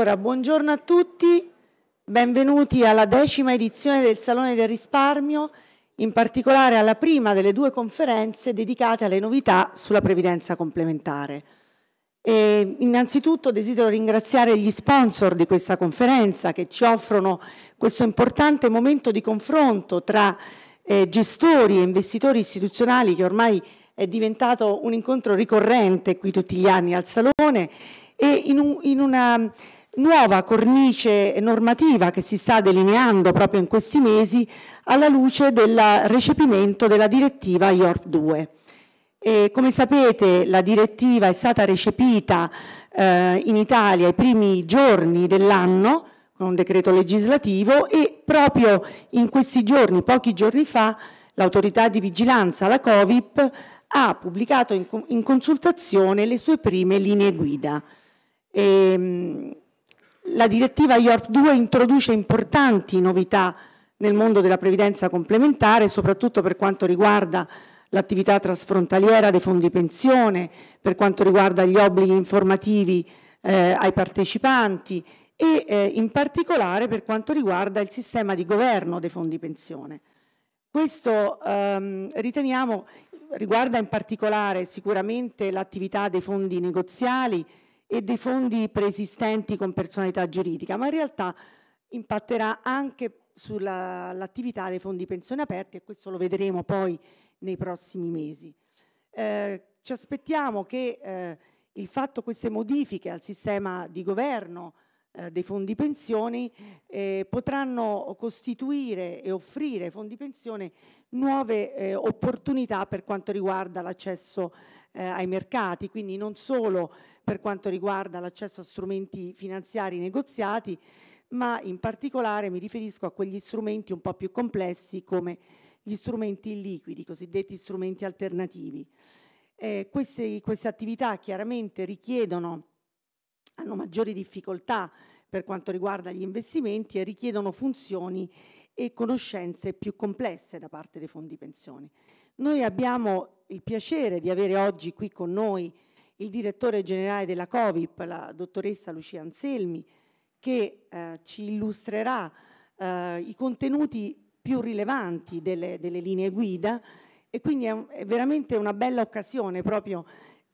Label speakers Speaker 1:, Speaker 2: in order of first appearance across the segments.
Speaker 1: Allora, buongiorno a tutti, benvenuti alla decima edizione del Salone del Risparmio, in particolare alla prima delle due conferenze dedicate alle novità sulla previdenza complementare. E innanzitutto desidero ringraziare gli sponsor di questa conferenza che ci offrono questo importante momento di confronto tra eh, gestori e investitori istituzionali che ormai è diventato un incontro ricorrente qui tutti gli anni al Salone e in, un, in una nuova cornice normativa che si sta delineando proprio in questi mesi alla luce del recepimento della direttiva IORP 2. E come sapete la direttiva è stata recepita eh, in Italia i primi giorni dell'anno con un decreto legislativo e proprio in questi giorni, pochi giorni fa, l'autorità di vigilanza, la Covip, ha pubblicato in, in consultazione le sue prime linee guida. E, ehm, la direttiva IORP 2 introduce importanti novità nel mondo della previdenza complementare, soprattutto per quanto riguarda l'attività trasfrontaliera dei fondi pensione, per quanto riguarda gli obblighi informativi eh, ai partecipanti e eh, in particolare per quanto riguarda il sistema di governo dei fondi pensione. Questo ehm, riteniamo riguarda in particolare sicuramente l'attività dei fondi negoziali, e dei fondi preesistenti con personalità giuridica, ma in realtà impatterà anche sull'attività dei fondi pensione aperti e questo lo vedremo poi nei prossimi mesi. Eh, ci aspettiamo che eh, il fatto queste modifiche al sistema di governo eh, dei fondi pensioni eh, potranno costituire e offrire ai fondi pensione nuove eh, opportunità per quanto riguarda l'accesso eh, ai mercati, quindi non solo per quanto riguarda l'accesso a strumenti finanziari negoziati, ma in particolare mi riferisco a quegli strumenti un po' più complessi come gli strumenti illiquidi, cosiddetti strumenti alternativi. Eh, queste, queste attività chiaramente richiedono, hanno maggiori difficoltà per quanto riguarda gli investimenti e richiedono funzioni e conoscenze più complesse da parte dei fondi pensioni. Noi abbiamo il piacere di avere oggi qui con noi il direttore generale della Covip, la dottoressa Lucia Anselmi, che eh, ci illustrerà eh, i contenuti più rilevanti delle, delle linee guida e quindi è, un, è, veramente una bella occasione proprio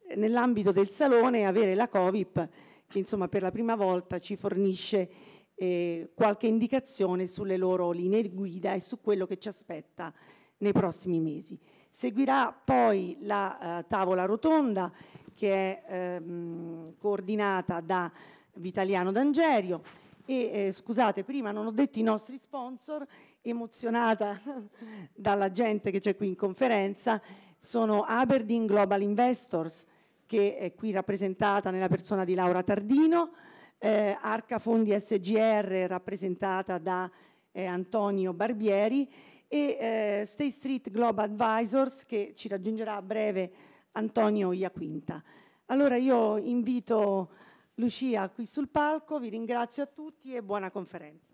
Speaker 1: eh, nell'ambito del salone avere la Covip che insomma per la prima volta ci fornisce eh, qualche indicazione sulle loro linee guida e su quello che ci aspetta nei prossimi mesi. Seguirà poi la eh, tavola rotonda che è ehm, coordinata da Vitaliano D'Angerio. E eh, scusate, prima non ho detto i nostri sponsor, emozionata dalla gente che c'è qui in conferenza, sono Aberdeen Global Investors, che è qui rappresentata nella persona di Laura Tardino, eh, Arca Fondi SGR rappresentata da eh, Antonio Barbieri e eh, State Street Global Advisors che ci raggiungerà a breve Antonio Iaquinta. Allora io invito Lucia qui sul palco, vi ringrazio a tutti e buona conferenza.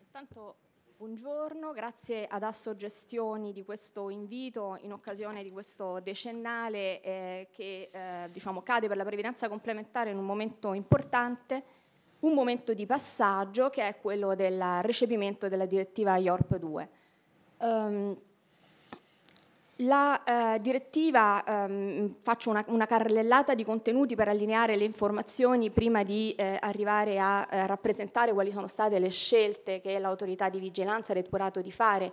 Speaker 2: Intanto buongiorno, grazie ad Asso Gestioni di questo invito in occasione di questo decennale eh, che eh, diciamo, cade per la previdenza complementare in un momento importante un momento di passaggio che è quello del recepimento della direttiva IORP 2. Um, ehm, la eh, direttiva, ehm, faccio una, una, carrellata di contenuti per allineare le informazioni prima di eh, arrivare a eh, rappresentare quali sono state le scelte che l'autorità di vigilanza ha depurato di fare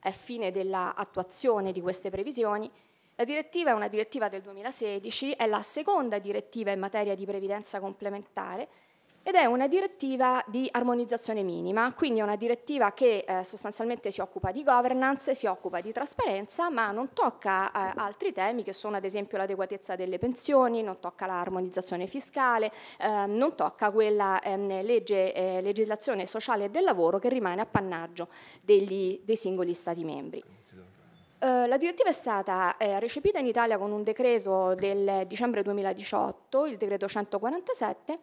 Speaker 2: a fine dell'attuazione di queste previsioni. La direttiva è una direttiva del 2016, è la seconda direttiva in materia di previdenza complementare ed è una direttiva di armonizzazione minima, quindi è una direttiva che eh, sostanzialmente si occupa di governance, si occupa di trasparenza, ma non tocca eh, altri temi che sono ad esempio l'adeguatezza delle pensioni, non tocca l'armonizzazione fiscale, eh, non tocca quella ehm, legge, eh, legislazione sociale del lavoro che rimane appannaggio degli, dei singoli Stati membri eh, la direttiva è stata eh, recepita in Italia con un decreto del dicembre 2018, il decreto 147,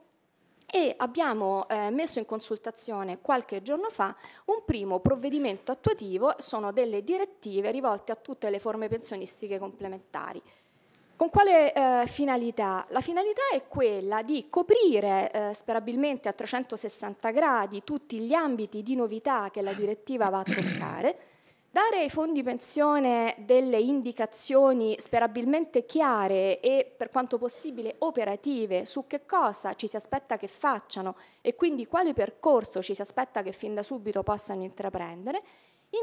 Speaker 2: e abbiamo eh, messo in consultazione qualche giorno fa un primo provvedimento attuativo, sono delle direttive rivolte a tutte le forme pensionistiche complementari. Con quale eh, finalità? La finalità è quella di coprire eh, sperabilmente a 360 gradi tutti gli ambiti di novità che la direttiva va a toccare Dare ai fondi pensione delle indicazioni sperabilmente chiare e per quanto possibile operative su che cosa ci si aspetta che facciano e quindi quale percorso ci si aspetta che fin da subito possano intraprendere,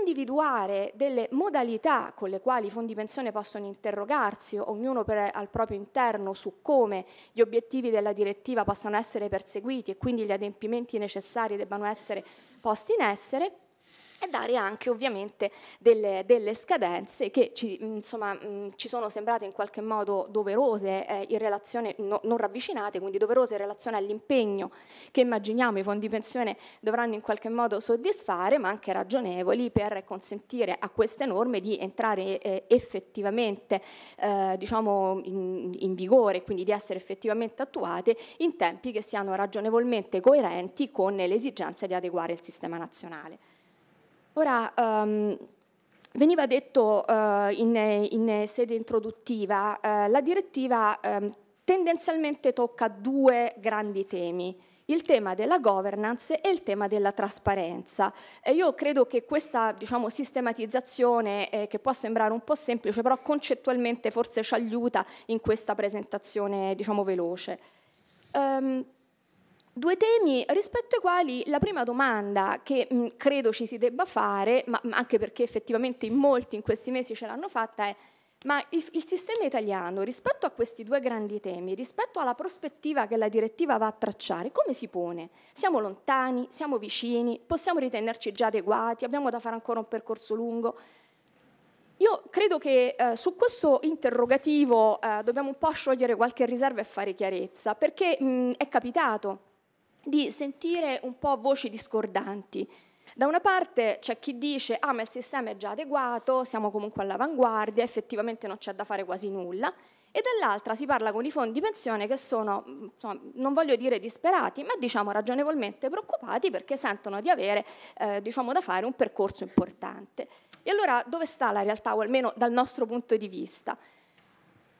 Speaker 2: individuare delle modalità con le quali i fondi pensione possono interrogarsi, ognuno per, al proprio interno, su come gli obiettivi della direttiva possano essere perseguiti e quindi gli adempimenti necessari debbano essere posti in essere e dare anche ovviamente delle, delle scadenze che ci, mm, insomma, mm, ci, sono sembrate in qualche modo doverose eh, in relazione, no, non ravvicinate, quindi doverose in relazione all'impegno che immaginiamo i fondi pensione dovranno in qualche modo soddisfare, ma anche ragionevoli per consentire a queste norme di entrare eh, effettivamente eh, diciamo in, in vigore, quindi di essere effettivamente attuate in tempi che siano ragionevolmente coerenti con l'esigenza di adeguare il sistema nazionale. Ora, um, Veniva detto eh, in, in, sede introduttiva, eh, la direttiva eh, tendenzialmente tocca due grandi temi il tema della governance e il tema della trasparenza. E io credo che questa diciamo, sistematizzazione, eh, che può sembrare un po' semplice, però concettualmente forse ci aiuta in questa presentazione diciamo, veloce. Um, Due temi rispetto ai quali la prima domanda che mh, mm, credo ci si debba fare, ma, ma anche perché effettivamente in molti in questi mesi ce l'hanno fatta, è ma il, il, sistema italiano rispetto a questi due grandi temi, rispetto alla prospettiva che la direttiva va a tracciare, come si pone? Siamo lontani, siamo vicini, possiamo ritenerci già adeguati, abbiamo da fare ancora un percorso lungo. Io credo che eh, su questo interrogativo eh, dobbiamo un po' sciogliere qualche riserva e fare chiarezza, perché mh, mm, è capitato di sentire un po' voci discordanti. Da una parte c'è chi dice ah ma il sistema è già adeguato, siamo comunque all'avanguardia, effettivamente non c'è da fare quasi nulla, e dall'altra si parla con i fondi pensione che sono, insomma, non voglio dire disperati, ma diciamo ragionevolmente preoccupati perché sentono di avere eh, diciamo, da fare un percorso importante. E allora dove sta la realtà, o almeno dal nostro punto di vista?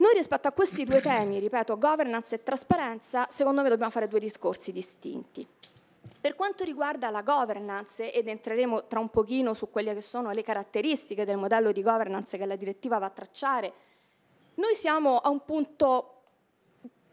Speaker 2: Noi rispetto a questi due temi, ripeto, governance e trasparenza, secondo me dobbiamo fare due discorsi distinti. Per quanto riguarda la governance, ed entreremo tra un pochino su quelle che sono le caratteristiche del modello di governance che la direttiva va a tracciare, noi siamo a un punto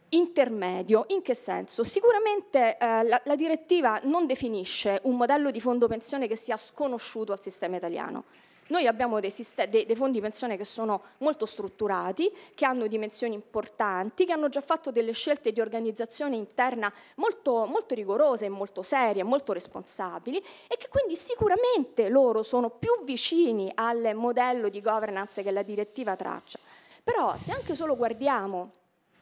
Speaker 2: intermedio. In che senso? Sicuramente eh, la, la direttiva non definisce un modello di fondo pensione che sia sconosciuto al sistema italiano. Noi abbiamo dei, dei, dei fondi pensione che sono molto strutturati, che hanno dimensioni importanti, che hanno già fatto delle scelte di organizzazione interna molto, molto rigorose, molto serie, molto responsabili e che quindi sicuramente loro sono più vicini al modello di governance che la direttiva traccia. Però se anche solo guardiamo,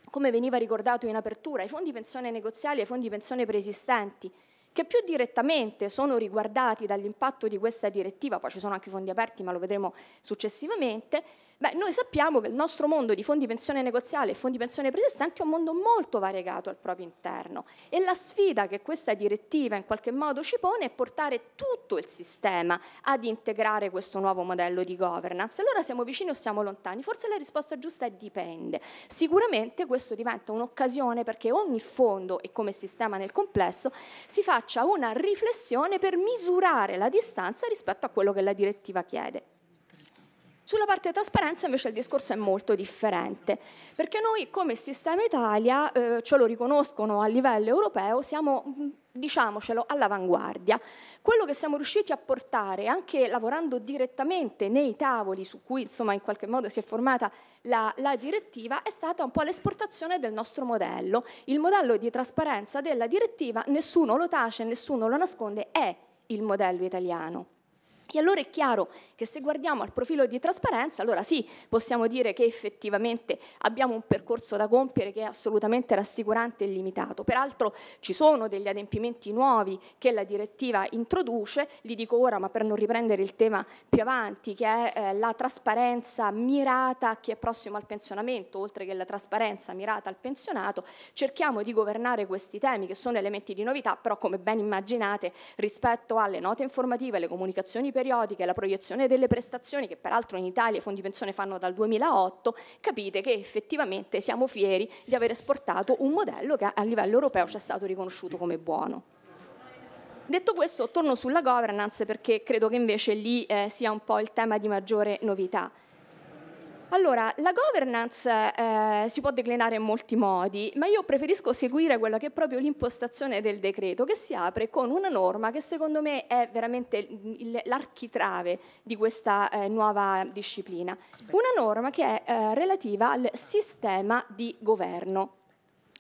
Speaker 2: come veniva ricordato in apertura, i fondi pensione negoziali e i fondi pensione preesistenti, che più direttamente sono riguardati dall'impatto di questa direttiva, poi ci sono anche i fondi aperti ma lo vedremo successivamente, Beh, noi sappiamo che il nostro mondo di fondi pensione negoziale e fondi pensione preesistenti è un mondo molto variegato al proprio interno e la sfida che questa direttiva in qualche modo ci pone è portare tutto il sistema ad integrare questo nuovo modello di governance. Allora siamo vicini o siamo lontani? Forse la risposta giusta è dipende. Sicuramente questo diventa un'occasione perché ogni fondo e come sistema nel complesso si faccia una riflessione per misurare la distanza rispetto a quello che la direttiva chiede. Sulla parte trasparenza invece il discorso è molto differente, perché noi come Sistema Italia, eh, ce lo riconoscono a livello europeo, siamo mm, diciamocelo, all'avanguardia. Quello che siamo riusciti a portare, anche lavorando direttamente nei tavoli su cui insomma in qualche modo si è formata la, la, direttiva, è stata un po' l'esportazione del nostro modello. Il modello di trasparenza della direttiva, nessuno lo tace, nessuno lo nasconde, è il modello italiano. E allora è chiaro che se guardiamo al profilo di trasparenza, allora sì, possiamo dire che effettivamente abbiamo un percorso da compiere che è assolutamente rassicurante e limitato. Peraltro ci sono degli adempimenti nuovi che la direttiva introduce, li dico ora ma per non riprendere il tema più avanti, che è eh, la trasparenza mirata a chi è prossimo al pensionamento, oltre che la trasparenza mirata al pensionato, cerchiamo di governare questi temi che sono elementi di novità, però come ben immaginate rispetto alle note informative, alle comunicazioni periodiche, la proiezione delle prestazioni, che peraltro in Italia i fondi pensione fanno dal 2008, capite che effettivamente siamo fieri di aver esportato un modello che a livello europeo ci è stato riconosciuto come buono. Detto questo, torno sulla governance perché credo che invece lì eh, sia un po' il tema di maggiore novità. Allora, la governance eh, si può declinare in molti modi, ma io preferisco seguire quella che è proprio l'impostazione del decreto, che si apre con una norma che secondo me è veramente l'architrave di questa eh, nuova disciplina. Aspetta. Una norma che è eh, relativa al sistema di governo.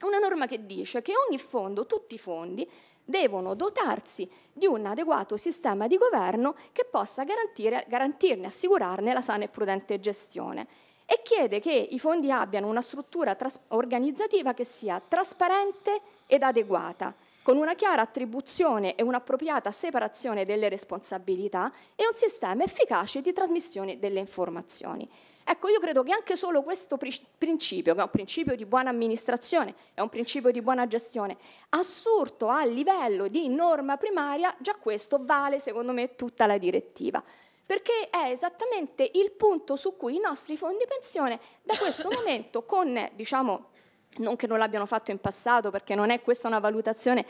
Speaker 2: Una norma che dice che ogni fondo, tutti i fondi, devono dotarsi di un adeguato sistema di governo che possa garantirne, assicurarne la sana e prudente gestione e chiede che i fondi abbiano una struttura organizzativa che sia trasparente ed adeguata, con una chiara attribuzione e un'appropriata separazione delle responsabilità e un sistema efficace di trasmissione delle informazioni. Ecco, io credo che anche solo questo principio, che è un principio di buona amministrazione, è un principio di buona gestione, assurto a livello di norma primaria, già questo vale secondo me tutta la direttiva. Perché è esattamente il punto su cui i nostri fondi pensione da questo momento con, diciamo, non che non l'abbiano fatto in passato perché non è questa una valutazione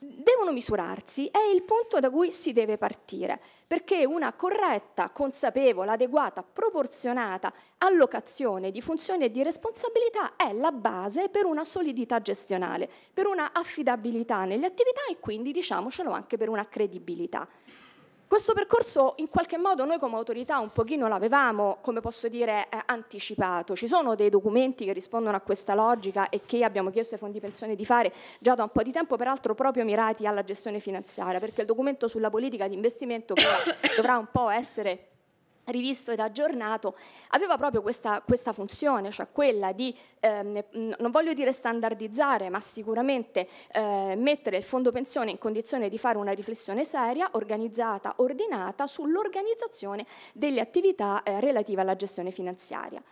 Speaker 2: devono misurarsi, è il punto da cui si deve partire, perché una corretta, consapevole, adeguata, proporzionata allocazione di funzioni e di responsabilità è la base per una solidità gestionale, per una affidabilità nelle attività e quindi diciamocelo anche per una credibilità. Questo percorso in qualche modo noi come autorità un pochino l'avevamo, come posso dire, eh, anticipato. Ci sono dei documenti che rispondono a questa logica e che abbiamo chiesto ai fondi pensione di fare già da un po' di tempo, peraltro proprio mirati alla gestione finanziaria, perché il documento sulla politica di investimento che dovrà un po' essere rivisto ed aggiornato, aveva proprio questa, questa funzione, cioè quella di, ehm, non voglio dire standardizzare, ma sicuramente eh, mettere il fondo pensione in condizione di fare una riflessione seria, organizzata, ordinata sull'organizzazione delle attività eh, relative alla gestione finanziaria.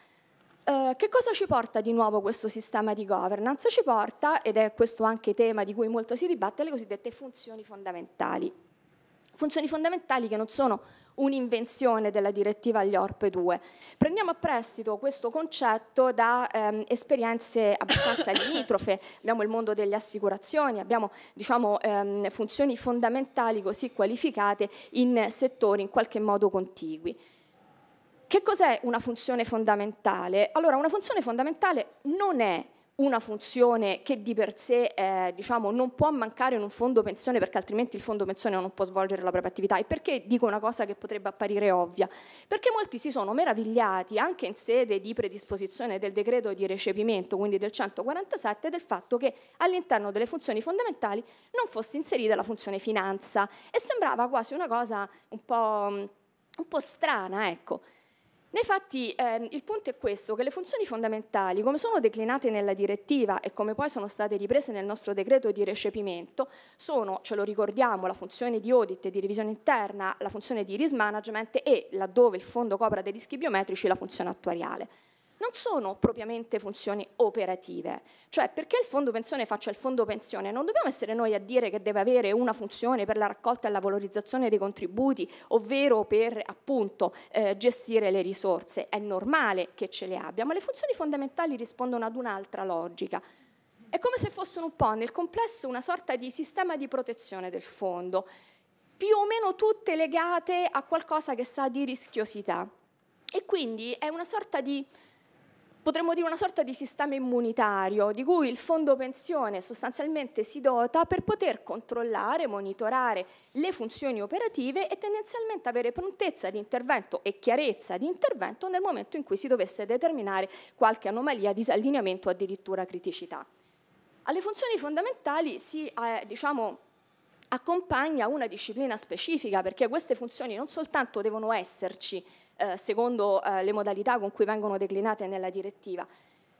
Speaker 2: Uh, che cosa ci porta di nuovo questo sistema di governance? Ci porta, ed è questo anche tema di cui molto si dibatte, le cosiddette funzioni fondamentali funzioni fondamentali che non sono un'invenzione della direttiva agli ORP 2. Prendiamo a prestito questo concetto da ehm, esperienze abbastanza limitrofe, abbiamo il mondo delle assicurazioni, abbiamo diciamo, ehm, funzioni fondamentali così qualificate in settori in qualche modo contigui. Che cos'è una funzione fondamentale? Allora, una funzione fondamentale non è una funzione che di per sé eh, diciamo, non può mancare in un fondo pensione perché altrimenti il fondo pensione non può svolgere la propria attività. E perché dico una cosa che potrebbe apparire ovvia? Perché molti si sono meravigliati anche in sede di predisposizione del decreto di recepimento, quindi del 147, del fatto che all'interno delle funzioni fondamentali non fosse inserita la funzione finanza e sembrava quasi una cosa un po', mm, un po strana, ecco. Nei fatti ehm, il punto è questo, che le funzioni fondamentali, come sono declinate nella direttiva e come poi sono state riprese nel nostro decreto di recepimento, sono, ce lo ricordiamo, la funzione di audit e di revisione interna, la funzione di risk management e, laddove il fondo copra dei rischi biometrici, la funzione attuariale non sono propriamente funzioni operative. Cioè, perché il fondo pensione faccia il fondo pensione, non dobbiamo essere noi a dire che deve avere una funzione per la raccolta e la valorizzazione dei contributi, ovvero per appunto eh, gestire le risorse. È normale che ce le abbia, ma le funzioni fondamentali rispondono ad un'altra logica. È come se fossero un po' nel complesso una sorta di sistema di protezione del fondo, più o meno tutte legate a qualcosa che sa di rischiosità. E quindi è una sorta di potremmo dire una sorta di sistema immunitario di cui il fondo pensione sostanzialmente si dota per poter controllare, monitorare le funzioni operative e tendenzialmente avere prontezza di intervento e chiarezza di intervento nel momento in cui si dovesse determinare qualche anomalia, disallineamento o addirittura criticità. Alle funzioni fondamentali si eh, diciamo, accompagna una disciplina specifica perché queste funzioni non soltanto devono esserci eh, secondo eh, le modalità con cui vengono declinate nella direttiva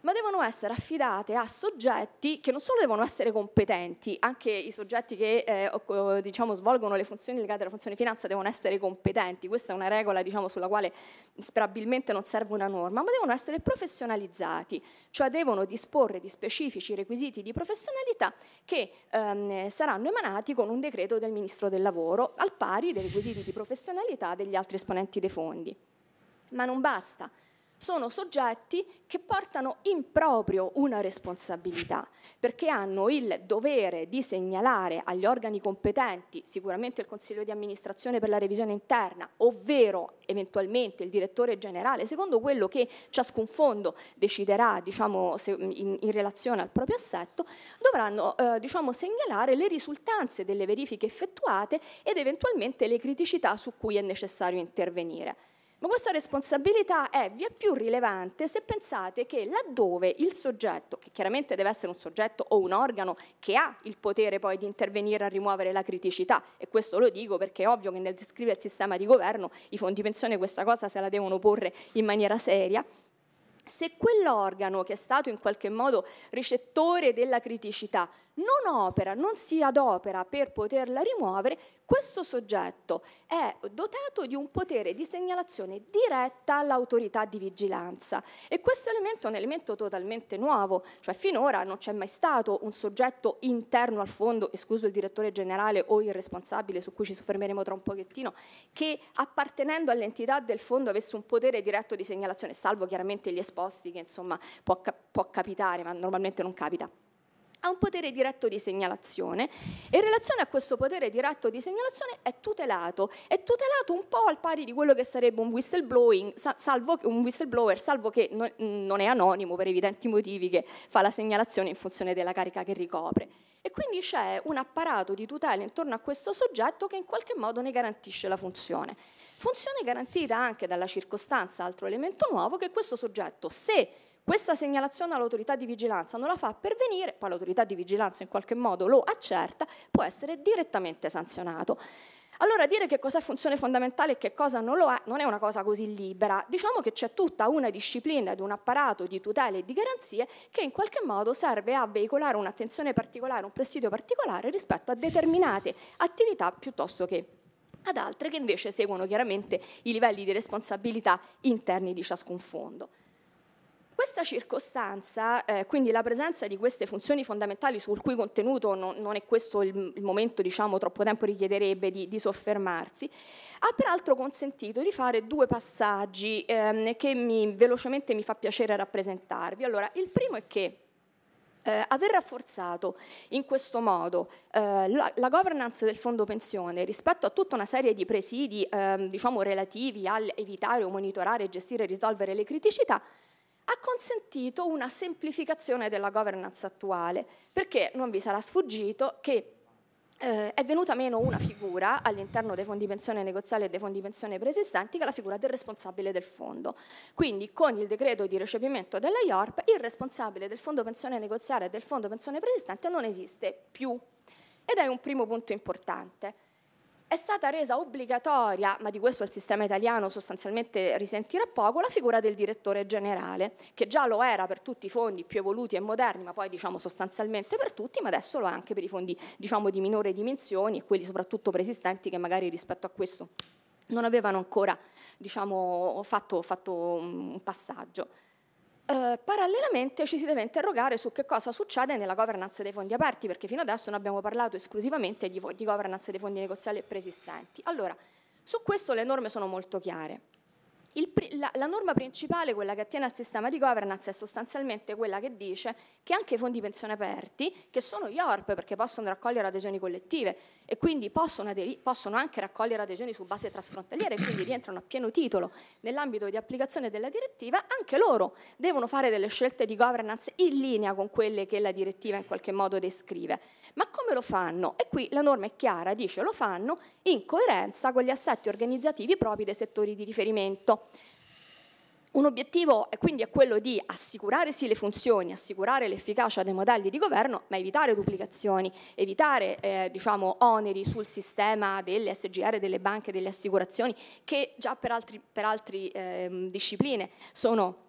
Speaker 2: ma devono essere affidate a soggetti che non solo devono essere competenti, anche i soggetti che eh, diciamo, svolgono le funzioni legate alla funzione finanza devono essere competenti, questa è una regola diciamo, sulla quale sperabilmente non serve una norma, ma devono essere professionalizzati, cioè devono disporre di specifici requisiti di professionalità che ehm, saranno emanati con un decreto del Ministro del Lavoro, al pari dei requisiti di professionalità degli altri esponenti dei fondi. Ma non basta, sono soggetti che portano in proprio una responsabilità, perché hanno il dovere di segnalare agli organi competenti, sicuramente il Consiglio di amministrazione per la revisione interna, ovvero eventualmente il direttore generale, secondo quello che ciascun fondo deciderà diciamo, in, in, relazione al proprio assetto, dovranno eh, diciamo, segnalare le risultanze delle verifiche effettuate ed eventualmente le criticità su cui è necessario intervenire. Ma questa responsabilità è via più rilevante se pensate che laddove il soggetto, che chiaramente deve essere un soggetto o un organo che ha il potere poi di intervenire a rimuovere la criticità, e questo lo dico perché è ovvio che nel descrivere il sistema di governo i fondi pensione questa cosa se la devono porre in maniera seria, se quell'organo che è stato in qualche modo ricettore della criticità non opera, non si adopera per poterla rimuovere, questo soggetto è dotato di un potere di segnalazione diretta all'autorità di vigilanza e questo elemento è un elemento totalmente nuovo, cioè finora non c'è mai stato un soggetto interno al fondo, escluso il direttore generale o il responsabile su cui ci soffermeremo tra un pochettino, che appartenendo all'entità del fondo avesse un potere diretto di segnalazione, salvo chiaramente gli esperti esposti che insomma può, può capitare, ma normalmente non capita ha un potere diretto di segnalazione e in relazione a questo potere diretto di segnalazione è tutelato, è tutelato un po' al pari di quello che sarebbe un, salvo, un whistleblower, salvo che no, non è anonimo per evidenti motivi che fa la segnalazione in funzione della carica che ricopre. E quindi c'è un apparato di tutela intorno a questo soggetto che in qualche modo ne garantisce la funzione. Funzione garantita anche dalla circostanza, altro elemento nuovo, che questo soggetto, se questa segnalazione all'autorità di vigilanza non la fa pervenire, poi l'autorità di vigilanza in qualche modo lo accerta, può essere direttamente sanzionato. Allora dire che cos'è funzione fondamentale e che cosa non lo è non è una cosa così libera. Diciamo che c'è tutta una disciplina ed un apparato di tutele e di garanzie che in qualche modo serve a veicolare un'attenzione particolare, un prestigio particolare rispetto a determinate attività piuttosto che ad altre che invece seguono chiaramente i livelli di responsabilità interni di ciascun fondo. Questa circostanza, eh, quindi la presenza di queste funzioni fondamentali sul cui contenuto non, non è questo il, il momento, diciamo, troppo tempo richiederebbe di, di, soffermarsi, ha peraltro consentito di fare due passaggi ehm, che mi, velocemente mi fa piacere rappresentarvi. Allora, il primo è che eh, aver rafforzato in questo modo eh, la, la, governance del fondo pensione rispetto a tutta una serie di presidi ehm, diciamo, relativi al evitare o monitorare, gestire e risolvere le criticità ha consentito una semplificazione della governance attuale, perché non vi sarà sfuggito che eh, è venuta meno una figura all'interno dei fondi pensione negoziali e dei fondi pensione preesistenti che è la figura del responsabile del fondo. Quindi con il decreto di recepimento della IORP il responsabile del fondo pensione negoziale e del fondo pensione preesistente non esiste più ed è un primo punto importante è stata resa obbligatoria, ma di questo il sistema italiano sostanzialmente risentirà poco, la figura del direttore generale, che già lo era per tutti i fondi più evoluti e moderni, ma poi diciamo sostanzialmente per tutti, ma adesso lo è anche per i fondi diciamo, di minore dimensioni e quelli soprattutto preesistenti che magari rispetto a questo non avevano ancora diciamo, fatto, fatto un passaggio. Eh, parallelamente ci si deve interrogare su che cosa succede nella governance dei fondi aperti, perché fino adesso non abbiamo parlato esclusivamente di, di governance dei fondi negoziali preesistenti. Allora, su questo le norme sono molto chiare. Il, la, la, norma principale, quella che attiene al sistema di governance, è sostanzialmente quella che dice che anche i fondi pensione aperti, che sono gli ORP perché possono raccogliere adesioni collettive e quindi possono, possono anche raccogliere adesioni su base trasfrontaliera e quindi rientrano a pieno titolo nell'ambito di applicazione della direttiva, anche loro devono fare delle scelte di governance in linea con quelle che la direttiva in qualche modo descrive. Ma come lo fanno? E qui la norma è chiara, dice lo fanno in coerenza con gli assetti organizzativi propri dei settori di riferimento. Un obiettivo è quindi è quello di assicurare sì le funzioni, assicurare l'efficacia dei modelli di governo, ma evitare duplicazioni, evitare eh, diciamo, oneri sul sistema delle SGR, delle banche, delle assicurazioni, che già per altre eh, discipline sono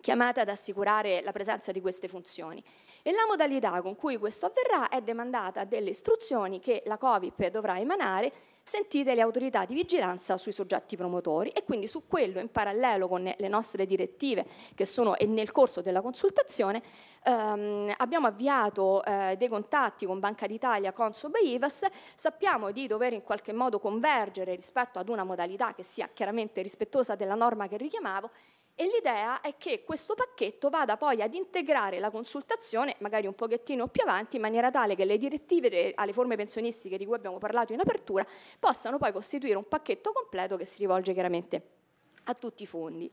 Speaker 2: chiamate ad assicurare la presenza di queste funzioni. E la modalità con cui questo avverrà è demandata a delle istruzioni che la COVIP dovrà emanare sentite le autorità di vigilanza sui soggetti promotori e quindi su quello in parallelo con le nostre direttive che sono nel corso della consultazione ehm, abbiamo avviato eh, dei contatti con Banca d'Italia, Consob e IVAS, sappiamo di dover in qualche modo convergere rispetto ad una modalità che sia chiaramente rispettosa della norma che richiamavo e l'idea è che questo pacchetto vada poi ad integrare la consultazione, magari un pochettino più avanti, in maniera tale che le direttive alle forme pensionistiche di cui abbiamo parlato in apertura possano poi costituire un pacchetto completo che si rivolge chiaramente a tutti i fondi.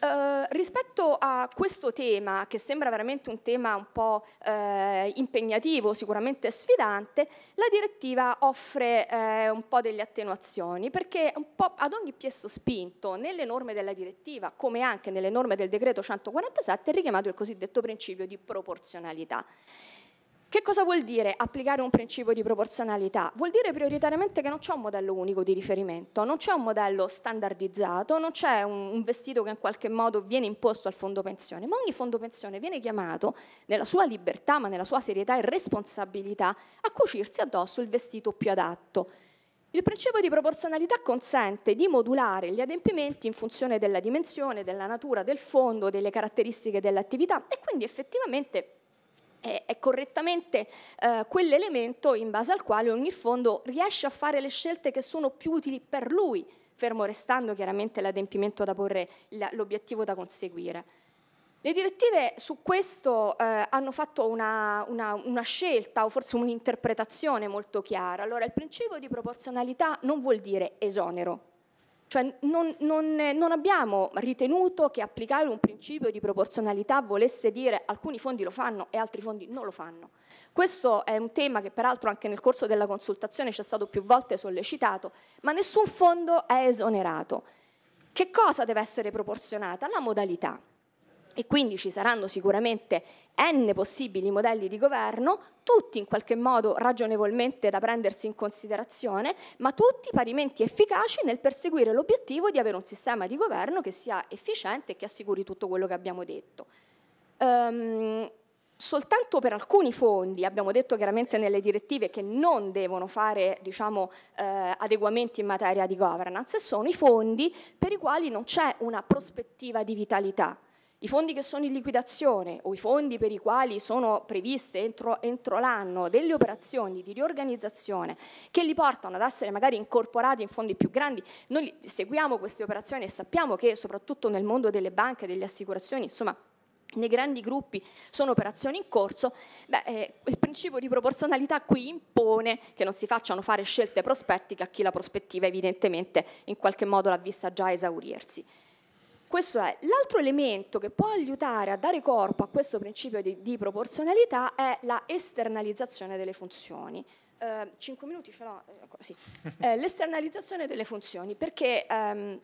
Speaker 2: Eh, rispetto a questo tema, che sembra veramente un tema un po' eh, impegnativo, sicuramente sfidante, la direttiva offre eh, un po' delle attenuazioni, perché ad ogni piesso spinto nelle norme della direttiva, come anche nelle norme del decreto 147, è richiamato il cosiddetto principio di proporzionalità. Che cosa vuol dire applicare un principio di proporzionalità? Vuol dire prioritariamente che non c'è un modello unico di riferimento, non c'è un modello standardizzato, non c'è un, vestito che in qualche modo viene imposto al fondo pensione, ma ogni fondo pensione viene chiamato, nella sua libertà, ma nella sua serietà e responsabilità, a cucirsi addosso il vestito più adatto. Il principio di proporzionalità consente di modulare gli adempimenti in funzione della dimensione, della natura, del fondo, delle caratteristiche dell'attività e quindi effettivamente è, è correttamente eh, quell'elemento in base al quale ogni fondo riesce a fare le scelte che sono più utili per lui, fermo restando chiaramente l'adempimento da porre, l'obiettivo da conseguire. Le direttive su questo eh, hanno fatto una, una, una, scelta o forse un'interpretazione molto chiara. Allora, il principio di proporzionalità non vuol dire esonero cioè non, non, eh, non, abbiamo ritenuto che applicare un principio di proporzionalità volesse dire alcuni fondi lo fanno e altri fondi non lo fanno. Questo è un tema che peraltro anche nel corso della consultazione ci è stato più volte sollecitato, ma nessun fondo è esonerato. Che cosa deve essere proporzionata? La modalità e quindi ci saranno sicuramente n possibili modelli di governo, tutti in qualche modo ragionevolmente da prendersi in considerazione, ma tutti parimenti efficaci nel perseguire l'obiettivo di avere un sistema di governo che sia efficiente e che assicuri tutto quello che abbiamo detto. Um, soltanto per alcuni fondi, abbiamo detto chiaramente nelle direttive che non devono fare diciamo, eh, adeguamenti in materia di governance, sono i fondi per i quali non c'è una prospettiva di vitalità. I fondi che sono in liquidazione o i fondi per i quali sono previste entro, entro l'anno delle operazioni di riorganizzazione che li portano ad essere magari incorporati in fondi più grandi, noi seguiamo queste operazioni e sappiamo che soprattutto nel mondo delle banche, delle assicurazioni, insomma nei grandi gruppi sono operazioni in corso, beh, eh, il principio di proporzionalità qui impone che non si facciano fare scelte prospettiche a chi la prospettiva evidentemente in qualche modo l'ha vista già esaurirsi. Questo è. L'altro elemento che può aiutare a dare corpo a questo principio di, di proporzionalità è la esternalizzazione delle funzioni. Eh, 5 minuti ce l'ho? Eh, sì. Eh, l'esternalizzazione delle funzioni, perché ehm,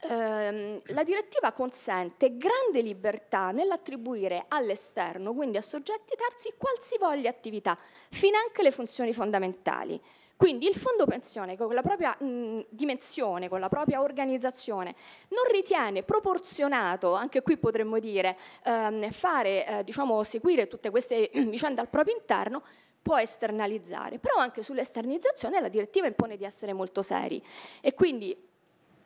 Speaker 2: ehm, la direttiva consente grande libertà nell'attribuire all'esterno, quindi a soggetti terzi, qualsivoglia attività, finanche le funzioni fondamentali. Quindi il fondo pensione con la propria mh, mm, dimensione, con la propria organizzazione, non ritiene proporzionato, anche qui potremmo dire, ehm, fare, eh, diciamo, seguire tutte queste vicende al proprio interno, può esternalizzare, però anche sull'esternalizzazione la direttiva impone di essere molto seri e quindi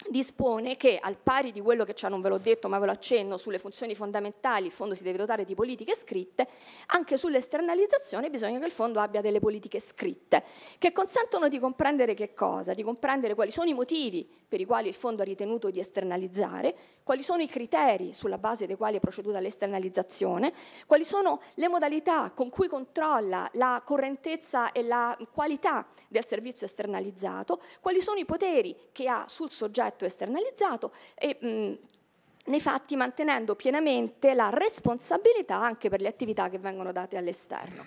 Speaker 2: dispone che al pari di quello che c'è, non ve l'ho detto ma ve lo accenno, sulle funzioni fondamentali il fondo si deve dotare di politiche scritte, anche sull'esternalizzazione bisogna che il fondo abbia delle politiche scritte che consentono di comprendere che cosa, di comprendere quali sono i motivi per i quali il fondo ha ritenuto di esternalizzare, quali sono i criteri sulla base dei quali è proceduta l'esternalizzazione, quali sono le modalità con cui controlla la correntezza e la qualità del servizio esternalizzato, quali sono i poteri che ha sul soggetto progetto esternalizzato e mh, nei fatti mantenendo pienamente la responsabilità anche per le attività che vengono date all'esterno.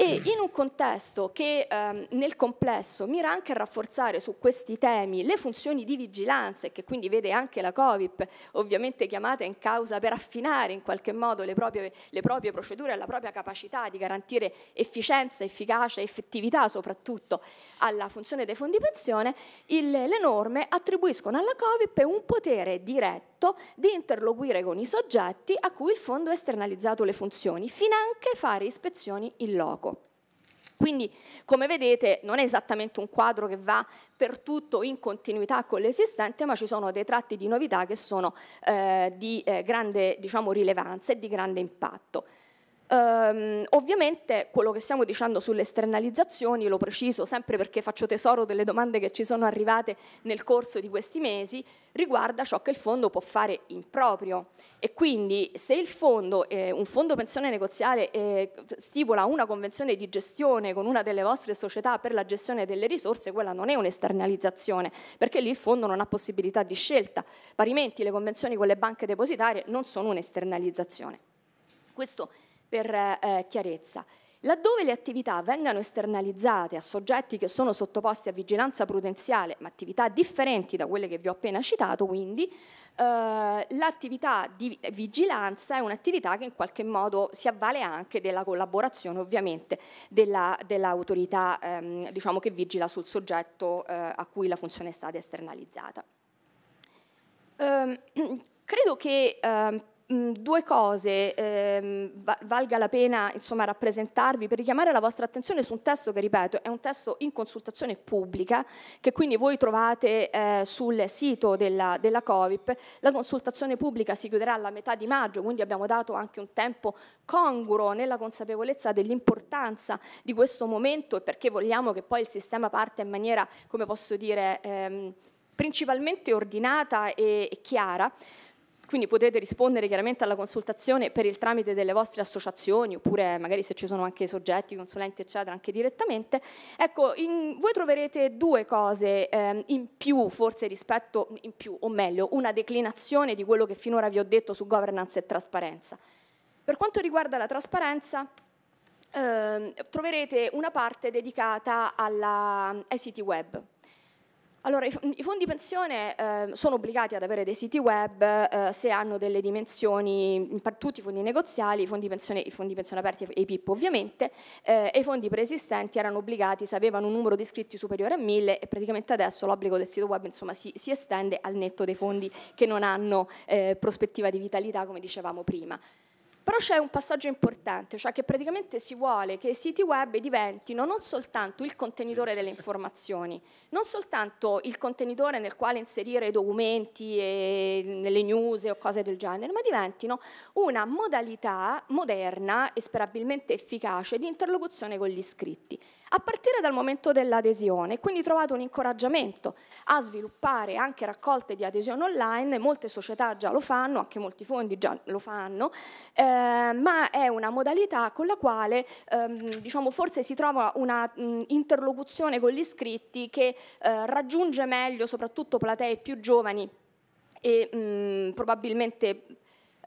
Speaker 2: E in un contesto che ehm, nel complesso mira anche a rafforzare su questi temi le funzioni di vigilanza e che quindi vede anche la Covip ovviamente chiamata in causa per affinare in qualche modo le proprie, le proprie procedure e la propria capacità di garantire efficienza, efficacia, effettività soprattutto alla funzione dei fondi pensione, il, le norme attribuiscono alla Covip un potere diretto di interloquire con i soggetti a cui il fondo ha esternalizzato le funzioni, finanche fare ispezioni in loco. Quindi, come vedete, non è esattamente un quadro che va per tutto in continuità con l'esistente, ma ci sono dei tratti di novità che sono eh, di eh, grande diciamo, rilevanza e di grande impatto. Um, ovviamente quello che stiamo dicendo sulle esternalizzazioni, lo preciso sempre perché faccio tesoro delle domande che ci sono arrivate nel corso di questi mesi, riguarda ciò che il fondo può fare in proprio e quindi se il fondo, eh, un fondo pensione negoziale eh, stipula una convenzione di gestione con una delle vostre società per la gestione delle risorse, quella non è un'esternalizzazione perché lì il fondo non ha possibilità di scelta, parimenti le convenzioni con le banche depositarie non sono un'esternalizzazione. Questo per eh, chiarezza. Laddove le attività vengano esternalizzate a soggetti che sono sottoposti a vigilanza prudenziale, ma attività differenti da quelle che vi ho appena citato, quindi eh, l'attività di vigilanza è un'attività che in qualche modo si avvale anche della collaborazione ovviamente dell'autorità ehm, diciamo che vigila sul soggetto eh, a cui la funzione è stata esternalizzata. Ehm, credo che ehm, due cose ehm, valga la pena insomma, rappresentarvi per richiamare la vostra attenzione su un testo che, ripeto, è un testo in consultazione pubblica, che quindi voi trovate eh, sul sito della, della COVIP. La consultazione pubblica si chiuderà alla metà di maggio, quindi abbiamo dato anche un tempo congruo nella consapevolezza dell'importanza di questo momento e perché vogliamo che poi il sistema parte in maniera, come posso dire, ehm, principalmente ordinata e, e chiara. Quindi potete rispondere chiaramente alla consultazione per il tramite delle vostre associazioni oppure magari se ci sono anche soggetti, consulenti eccetera anche direttamente. Ecco, in, voi troverete due cose ehm, in più forse rispetto, in più o meglio, una declinazione di quello che finora vi ho detto su governance e trasparenza. Per quanto riguarda la trasparenza, ehm, troverete una parte dedicata alla, ai siti web allora, i fondi pensione eh, sono obbligati ad avere dei siti web eh, se hanno delle dimensioni, tutti i fondi negoziali, i fondi pensione, i fondi pensione aperti e i PIP ovviamente, eh, e i fondi preesistenti erano obbligati se avevano un numero di iscritti superiore a 1000 e praticamente adesso l'obbligo del sito web insomma, si, si, estende al netto dei fondi che non hanno eh, prospettiva di vitalità come dicevamo prima. Però c'è un passaggio importante, cioè che praticamente si vuole che i siti web diventino non soltanto il contenitore delle informazioni, non soltanto il contenitore nel quale inserire documenti e nelle news o cose del genere, ma diventino una modalità moderna e sperabilmente efficace di interlocuzione con gli iscritti a partire dal momento dell'adesione. Quindi trovate un incoraggiamento a sviluppare anche raccolte di adesione online, molte società già lo fanno, anche molti fondi già lo fanno, eh, ma è una modalità con la quale ehm, diciamo, forse si trova una mh, interlocuzione con gli iscritti che eh, raggiunge meglio soprattutto platee più giovani e mh, probabilmente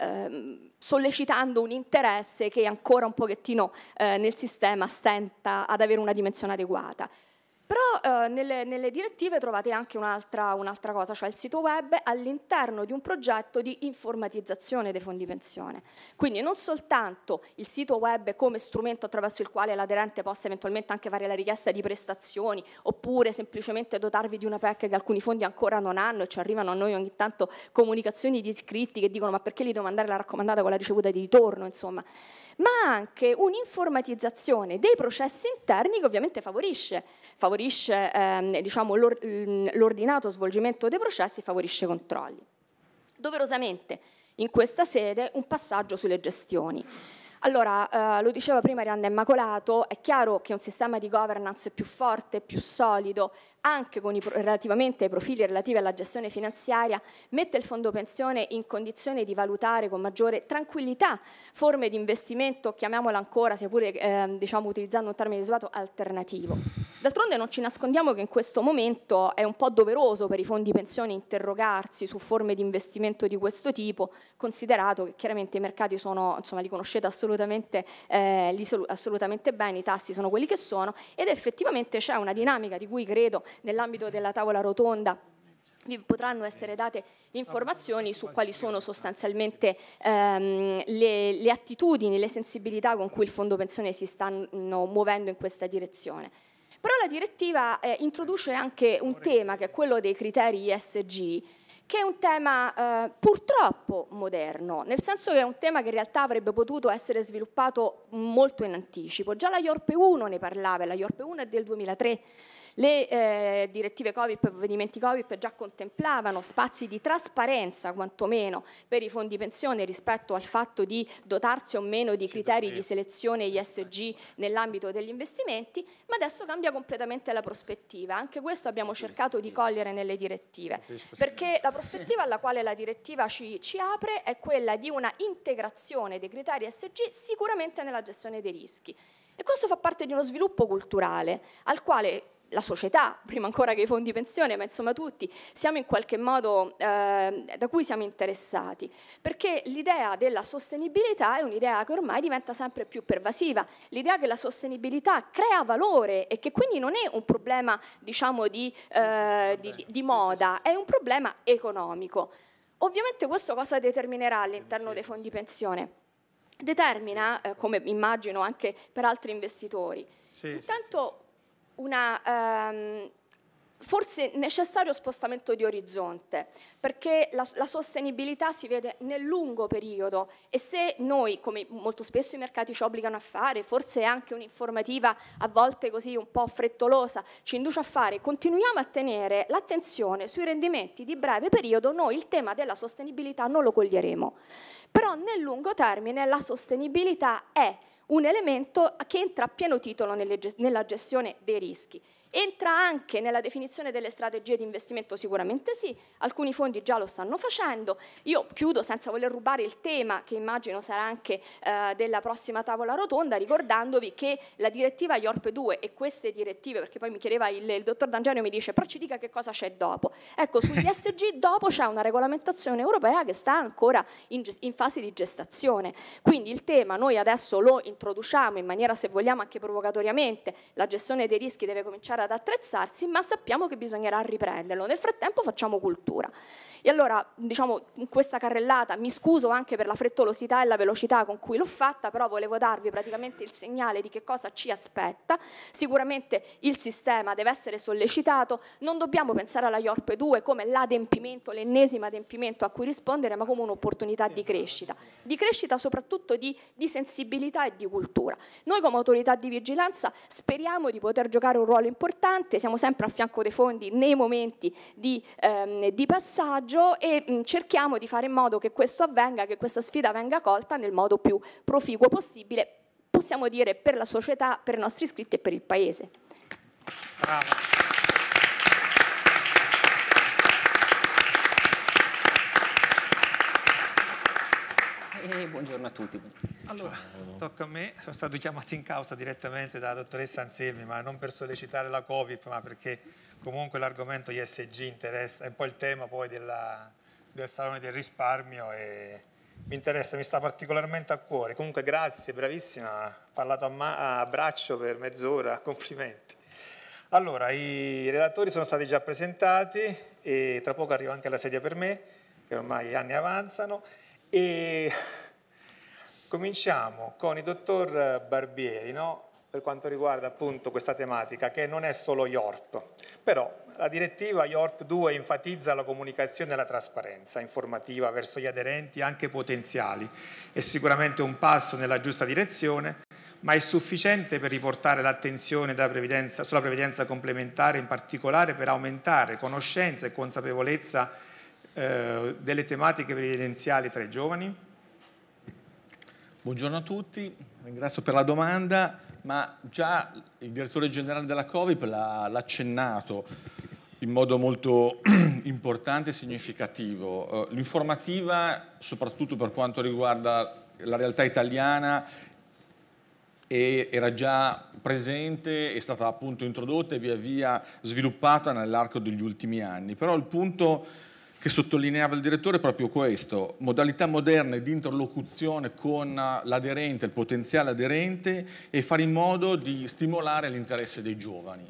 Speaker 2: ehm, sollecitando un interesse che ancora un pochettino eh, nel sistema stenta ad avere una dimensione adeguata. Però eh, nelle, nelle, direttive trovate anche un'altra, un'altra cosa, cioè il sito web all'interno di un progetto di informatizzazione dei fondi pensione. Quindi non soltanto il sito web come strumento attraverso il quale l'aderente possa eventualmente anche fare la richiesta di prestazioni oppure semplicemente dotarvi di una PEC che alcuni fondi ancora non hanno e ci arrivano a noi ogni tanto comunicazioni di iscritti che dicono ma perché gli devo mandare la raccomandata con la ricevuta di ritorno, insomma, ma anche un'informatizzazione dei processi interni che ovviamente favorisce, favorisce favorisce ehm, diciamo, mm, l'ordinato svolgimento dei processi, e favorisce i controlli. Doverosamente in questa sede un passaggio sulle gestioni. Allora, eh, lo diceva prima Arianna Immacolato, è chiaro che un sistema di governance più forte, più solido anche i, relativamente ai profili relativi alla gestione finanziaria, mette il fondo pensione in condizione di valutare con maggiore tranquillità forme di investimento, chiamiamola ancora, seppure eh, diciamo, utilizzando un termine disuato, alternativo. D'altronde non ci nascondiamo che in questo momento è un po' doveroso per i fondi pensione interrogarsi su forme di investimento di questo tipo, considerato che chiaramente i mercati sono, insomma, li conoscete assolutamente, eh, li assolutamente bene, i tassi sono quelli che sono ed effettivamente c'è una dinamica di cui credo nell'ambito della tavola rotonda vi potranno essere date informazioni su quali sono sostanzialmente ehm, le, le, attitudini, le sensibilità con cui il fondo pensione si stanno muovendo in questa direzione. Però la direttiva eh, introduce anche un tema che è quello dei criteri ISG, che è un tema eh, purtroppo moderno, nel senso che è un tema che in realtà avrebbe potuto essere sviluppato molto in anticipo. Già la IORP 1 ne parlava, la IORP 1 è del 2003 le eh, direttive Covid e provvedimenti Covid già contemplavano spazi di trasparenza quantomeno per i fondi pensione rispetto al fatto di dotarsi o meno di criteri di selezione ISG nell'ambito degli investimenti, ma adesso cambia completamente la prospettiva. Anche questo abbiamo cercato di cogliere nelle direttive, perché la prospettiva alla quale la direttiva ci, ci apre è quella di una integrazione dei criteri ISG sicuramente nella gestione dei rischi. E questo fa parte di uno sviluppo culturale al quale la società, prima ancora che i fondi pensione, ma insomma tutti, siamo in qualche modo eh, da cui siamo interessati, perché l'idea della sostenibilità è un'idea che ormai diventa sempre più pervasiva, l'idea che la sostenibilità crea valore e che quindi non è un problema diciamo di, eh, di, di moda, è un problema economico. Ovviamente questo cosa determinerà all'interno dei fondi pensione? Determina, eh, come immagino anche per altri investitori, Intanto una... Um, forse necessario spostamento di orizzonte, perché la, la, sostenibilità si vede nel lungo periodo e se noi, come molto spesso i mercati ci obbligano a fare, forse anche un'informativa a volte così un po' frettolosa ci induce a fare, continuiamo a tenere l'attenzione sui rendimenti di breve periodo, noi il tema della sostenibilità non lo coglieremo. Però nel lungo termine la sostenibilità è un elemento che entra a pieno titolo nella gestione dei rischi. Entra anche nella definizione delle strategie di investimento, sicuramente sì, alcuni fondi già lo stanno facendo. Io chiudo senza voler rubare il tema che immagino sarà anche eh, della prossima tavola rotonda, ricordandovi che la direttiva IORP 2 e queste direttive, perché poi mi chiedeva il, il dottor D'Angenio, mi dice però ci dica che cosa c'è dopo. Ecco, sugli SG dopo c'è una regolamentazione europea che sta ancora in, in fase di gestazione. Quindi il tema noi adesso lo introduciamo introduciamo in maniera se vogliamo anche provocatoriamente, la gestione dei rischi deve cominciare ad attrezzarsi, ma sappiamo che bisognerà riprenderlo. Nel frattempo facciamo cultura. E allora, diciamo, in questa carrellata mi scuso anche per la frettolosità e la velocità con cui l'ho fatta, però volevo darvi praticamente il segnale di che cosa ci aspetta. Sicuramente il sistema deve essere sollecitato, non dobbiamo pensare alla IORP 2 come l'adempimento, l'ennesimo adempimento a cui rispondere, ma come un'opportunità di crescita, di crescita soprattutto di, di sensibilità e di cultura. Noi come autorità di vigilanza speriamo di poter giocare un ruolo importante, siamo sempre a fianco dei fondi nei momenti di, ehm, di passaggio e mh, mm, cerchiamo di fare in modo che questo avvenga, che questa sfida venga colta nel modo più proficuo possibile, possiamo dire per la società, per i nostri iscritti e per il Paese.
Speaker 3: Bravo.
Speaker 4: e buongiorno a tutti. Allora, tocca a me, sono stato chiamato in causa direttamente dalla dottoressa Anselmi, ma non per sollecitare la Covid, ma perché comunque l'argomento ISG interessa, è un po' il tema poi della, del Salone del Risparmio e mi interessa, mi sta particolarmente a cuore. Comunque grazie, bravissima, ha parlato a, a braccio per mezz'ora, complimenti. Allora, i relatori sono stati già presentati e tra poco arriva anche la sedia per me, che ormai gli anni avanzano. E cominciamo con il dottor Barbieri, no? per quanto riguarda appunto questa tematica, che non è solo IORP, però la direttiva IORP 2 enfatizza la comunicazione e la trasparenza informativa verso gli aderenti, anche potenziali. È sicuramente un passo nella giusta direzione, ma è sufficiente per riportare l'attenzione previdenza, sulla previdenza complementare, in particolare per aumentare conoscenza e consapevolezza eh, delle tematiche
Speaker 5: previdenziali tra i giovani? Buongiorno a tutti, ringrazio per la domanda, ma già il direttore generale della Covip l'ha accennato in modo molto importante e significativo. Eh, l'informativa, soprattutto per quanto riguarda la realtà italiana, è, era già presente, è stata appunto introdotta e via via sviluppata nell'arco degli ultimi anni. Però il punto che sottolineava il direttore proprio questo, modalità moderne di interlocuzione con l'aderente, il potenziale aderente e fare in modo di stimolare l'interesse dei giovani.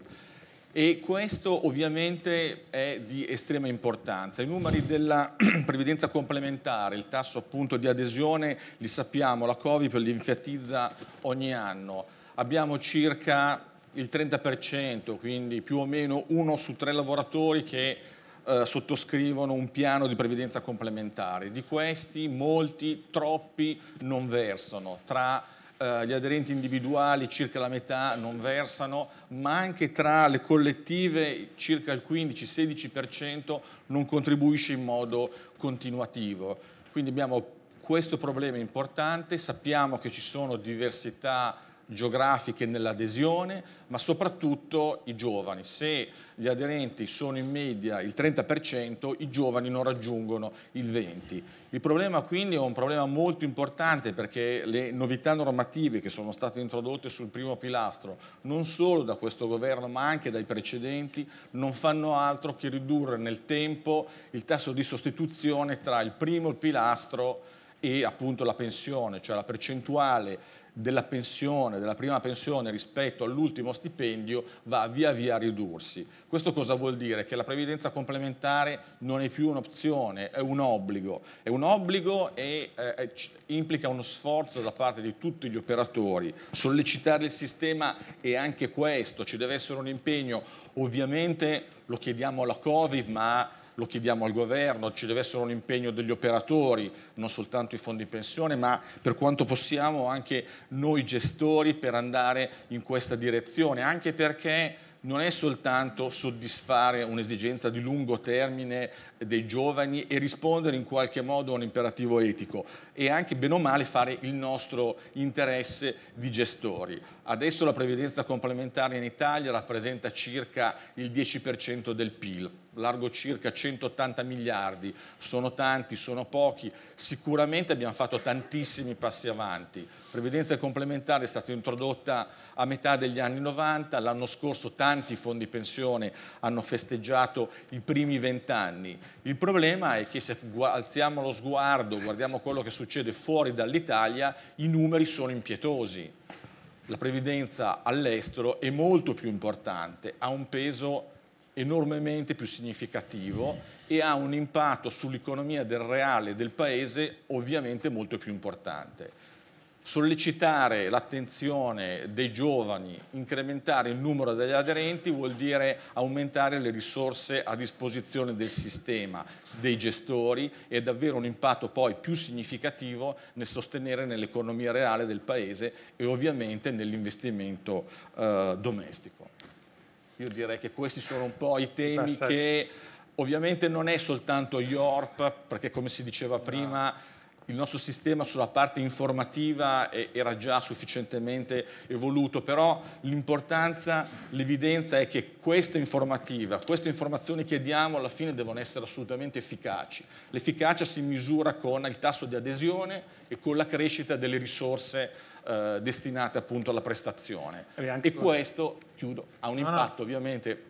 Speaker 5: E questo ovviamente è di estrema importanza. I numeri della previdenza complementare, il tasso appunto di adesione, li sappiamo, la Covid li enfatizza ogni anno. Abbiamo circa il 30%, quindi più o meno uno su tre lavoratori che eh, sottoscrivono un piano di previdenza complementare. Di questi molti, troppi, non versano. Tra eh, gli aderenti individuali circa la metà non versano, ma anche tra le collettive circa il 15-16% non contribuisce in modo continuativo. Quindi abbiamo questo problema importante, sappiamo che ci sono diversità geografiche nell'adesione, ma soprattutto i giovani. Se gli aderenti sono in media il 30%, i giovani non raggiungono il 20%. Il problema quindi è un problema molto importante perché le novità normative che sono state introdotte sul primo pilastro, non solo da questo governo ma anche dai precedenti, non fanno altro che ridurre nel tempo il tasso di sostituzione tra il primo pilastro e appunto la pensione, cioè la percentuale della pensione, della prima pensione rispetto all'ultimo stipendio va via via a ridursi. Questo cosa vuol dire? Che la previdenza complementare non è più un'opzione, è un obbligo. È un obbligo e eh, eh implica uno sforzo da parte di tutti gli operatori. Sollecitare il sistema è anche questo, ci deve essere un impegno. Ovviamente lo chiediamo alla Covid, ma lo chiediamo al governo, ci deve essere un impegno degli operatori, non soltanto i fondi pensione, ma per quanto possiamo anche noi gestori per andare in questa direzione, anche perché non è soltanto soddisfare un'esigenza di lungo termine dei giovani e rispondere in qualche modo a un imperativo etico, è anche bene o male fare il nostro interesse di gestori. Adesso la previdenza complementare in Italia rappresenta circa il 10% del PIL largo circa 180 miliardi, sono tanti, sono pochi, sicuramente abbiamo fatto tantissimi passi avanti. Previdenza complementare è stata introdotta a metà degli anni 90, l'anno scorso tanti fondi pensione hanno festeggiato i primi vent'anni. Il problema è che se alziamo lo sguardo, guardiamo quello che succede fuori dall'Italia, i numeri sono impietosi. La previdenza all'estero è molto più importante, ha un peso enormemente più significativo e ha un impatto sull'economia del reale del paese ovviamente molto più importante. Sollecitare l'attenzione dei giovani, incrementare il numero degli aderenti vuol dire aumentare le risorse a disposizione del sistema, dei gestori e davvero un impatto poi più significativo nel sostenere nell'economia reale del paese e ovviamente nell'investimento eh, domestico. Io direi che questi sono un po' i temi Passaggi. che ovviamente non è soltanto IORP, perché come si diceva prima... No il nostro sistema sulla parte informativa era già sufficientemente evoluto, però l'importanza, l'evidenza è che questa informativa, queste informazioni che diamo alla fine devono essere assolutamente efficaci. L'efficacia si misura con il tasso di adesione e con la crescita delle risorse eh, destinate appunto alla prestazione. E, e questo, chiudo, ha un impatto no, no. ovviamente,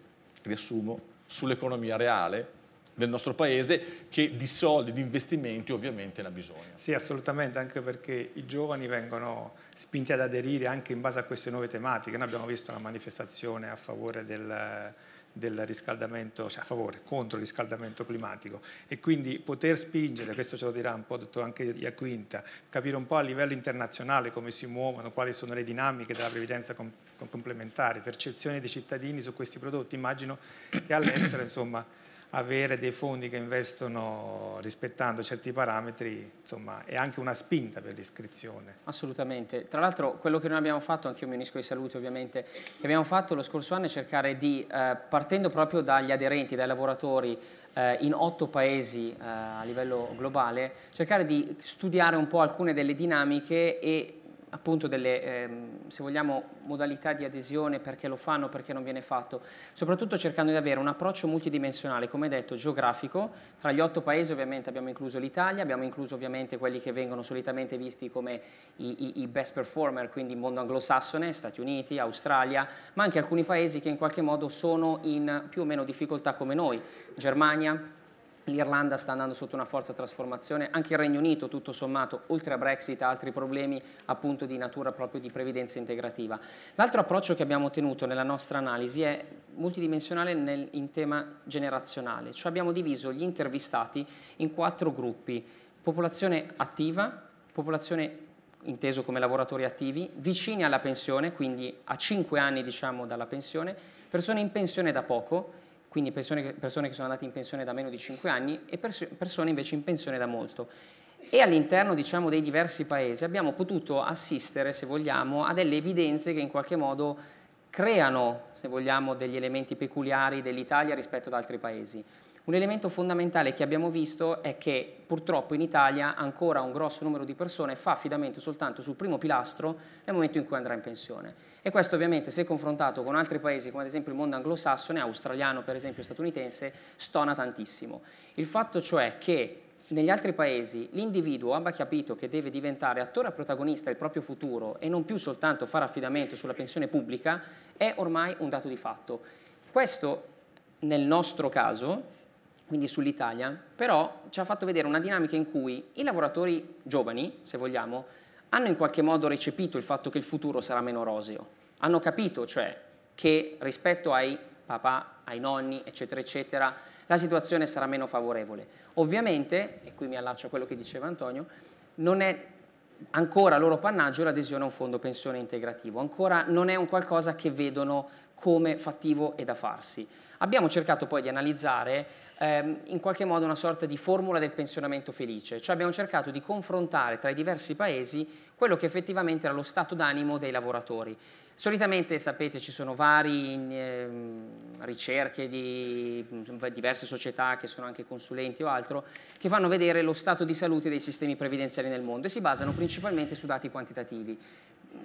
Speaker 5: riassumo, sull'economia reale, del nostro paese che di soldi, di investimenti ovviamente ne ha bisogno. Sì,
Speaker 4: assolutamente, anche perché i giovani vengono
Speaker 5: spinti ad aderire
Speaker 4: anche in base a queste nuove tematiche. Noi abbiamo visto una manifestazione a favore del, del riscaldamento, cioè a favore, contro il riscaldamento climatico e quindi poter spingere, questo ce lo dirà un po' detto anche Ia capire un po' a livello internazionale come si muovono, quali sono le dinamiche della previdenza com complementare, percezione dei cittadini su questi prodotti, immagino che all'estero insomma avere dei fondi che investono rispettando certi parametri insomma, è anche una spinta per l'iscrizione. Assolutamente, tra l'altro quello che noi abbiamo fatto,
Speaker 6: anche io mi unisco ai saluti ovviamente, che abbiamo fatto lo scorso anno è cercare di, eh, partendo proprio dagli aderenti, dai lavoratori, eh, in otto paesi eh, a livello globale, cercare di studiare un po' alcune delle dinamiche e appunto delle, ehm, se vogliamo, modalità di adesione, perché lo fanno, perché non viene fatto, soprattutto cercando di avere un approccio multidimensionale, come detto, geografico, tra gli otto paesi ovviamente abbiamo incluso l'Italia, abbiamo incluso ovviamente quelli che vengono solitamente visti come i, i, i best performer, quindi il mondo anglosassone, Stati Uniti, Australia, ma anche alcuni paesi che in qualche modo sono in più o meno difficoltà come noi, Germania, L'Irlanda sta andando sotto una forza trasformazione, anche il Regno Unito tutto sommato, oltre a Brexit, ha altri problemi appunto di natura proprio di previdenza integrativa. L'altro approccio che abbiamo tenuto nella nostra analisi è multidimensionale nel, in tema generazionale, cioè abbiamo diviso gli intervistati in quattro gruppi, popolazione attiva, popolazione inteso come lavoratori attivi, vicini alla pensione, quindi a 5 anni diciamo dalla pensione, persone in pensione da poco, quindi persone che, persone che sono andate in pensione da meno di 5 anni e pers persone invece in pensione da molto. E all'interno diciamo, dei diversi paesi abbiamo potuto assistere, se vogliamo, a delle evidenze che in qualche modo creano, se vogliamo, degli elementi peculiari dell'Italia rispetto ad altri paesi. Un elemento fondamentale che abbiamo visto è che purtroppo in Italia ancora un grosso numero di persone fa affidamento soltanto sul primo pilastro nel momento in cui andrà in pensione. E questo ovviamente se confrontato con altri paesi come ad esempio il mondo anglosassone, australiano per esempio, statunitense, stona tantissimo. Il fatto cioè che negli altri paesi l'individuo abbia capito che deve diventare attore e protagonista del proprio futuro e non più soltanto fare affidamento sulla pensione pubblica è ormai un dato di fatto. Questo nel nostro caso, quindi sull'Italia, però ci ha fatto vedere una dinamica in cui i lavoratori giovani, se vogliamo, hanno in qualche modo recepito il fatto che il futuro sarà meno roseo. Hanno capito, cioè, che rispetto ai papà, ai nonni, eccetera, eccetera, la situazione sarà meno favorevole. Ovviamente, e qui mi allaccio a quello che diceva Antonio, non è ancora loro pannaggio l'adesione a un fondo pensione integrativo, ancora non è un qualcosa che vedono come fattivo e da farsi. Abbiamo cercato poi di analizzare ehm, in qualche modo una sorta di formula del pensionamento felice, cioè abbiamo cercato di confrontare tra i diversi paesi quello che effettivamente era lo stato d'animo dei lavoratori. Solitamente, sapete, ci sono varie mm, eh, ricerche di mm, diverse società che sono anche consulenti o altro, che fanno vedere lo stato di salute dei sistemi previdenziali nel mondo e si basano principalmente su dati quantitativi.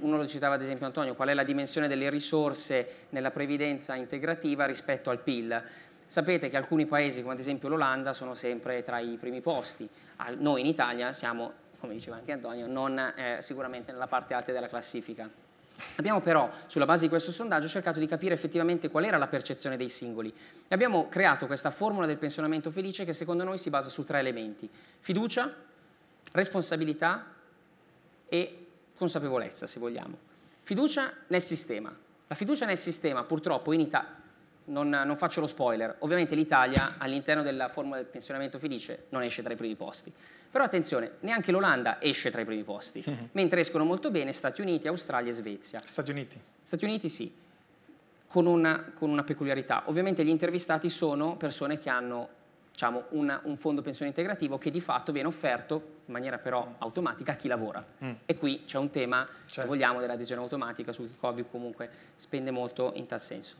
Speaker 6: Uno lo citava ad esempio Antonio, qual è la dimensione delle risorse nella previdenza integrativa rispetto al PIL. Sapete che alcuni paesi, come ad esempio l'Olanda, sono sempre tra i primi posti. Noi in Italia siamo, come diceva anche Antonio, non eh, sicuramente nella parte alta della classifica. Abbiamo però, sulla base di questo sondaggio, cercato di capire effettivamente qual era la percezione dei singoli e abbiamo creato questa formula del pensionamento felice che secondo noi si basa su tre elementi, fiducia, responsabilità e consapevolezza, se vogliamo. Fiducia nel sistema. La fiducia nel sistema, purtroppo, in Italia, non, non faccio lo spoiler, ovviamente l'Italia all'interno della formula del pensionamento felice non esce tra i primi posti. Però attenzione, neanche l'Olanda esce tra i primi posti, mm -hmm. mentre escono molto bene Stati Uniti, Australia e Svezia. Stati Uniti? Stati Uniti sì, con una, con una peculiarità. Ovviamente gli intervistati sono persone che hanno diciamo, una, un fondo pensione integrativo che di fatto viene offerto in maniera però mm. automatica a chi lavora. Mm. E qui c'è un tema, certo. se vogliamo, dell'adesione automatica su che Covid comunque spende molto in tal senso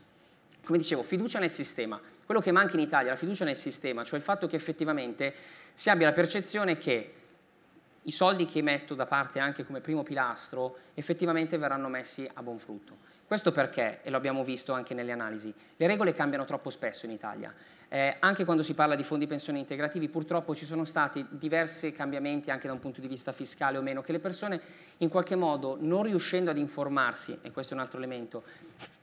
Speaker 6: come dicevo, fiducia nel sistema. Quello che manca in Italia è la fiducia nel sistema, cioè il fatto che effettivamente si abbia la percezione che i soldi che metto da parte anche come primo pilastro effettivamente verranno messi a buon frutto. Questo perché, e lo abbiamo visto anche nelle analisi, le regole cambiano troppo spesso in Italia. Eh, anche quando si parla di fondi pensioni integrativi, purtroppo ci sono stati diversi cambiamenti anche da un punto di vista fiscale o meno, che le persone in qualche modo non riuscendo ad informarsi, e questo è un altro elemento,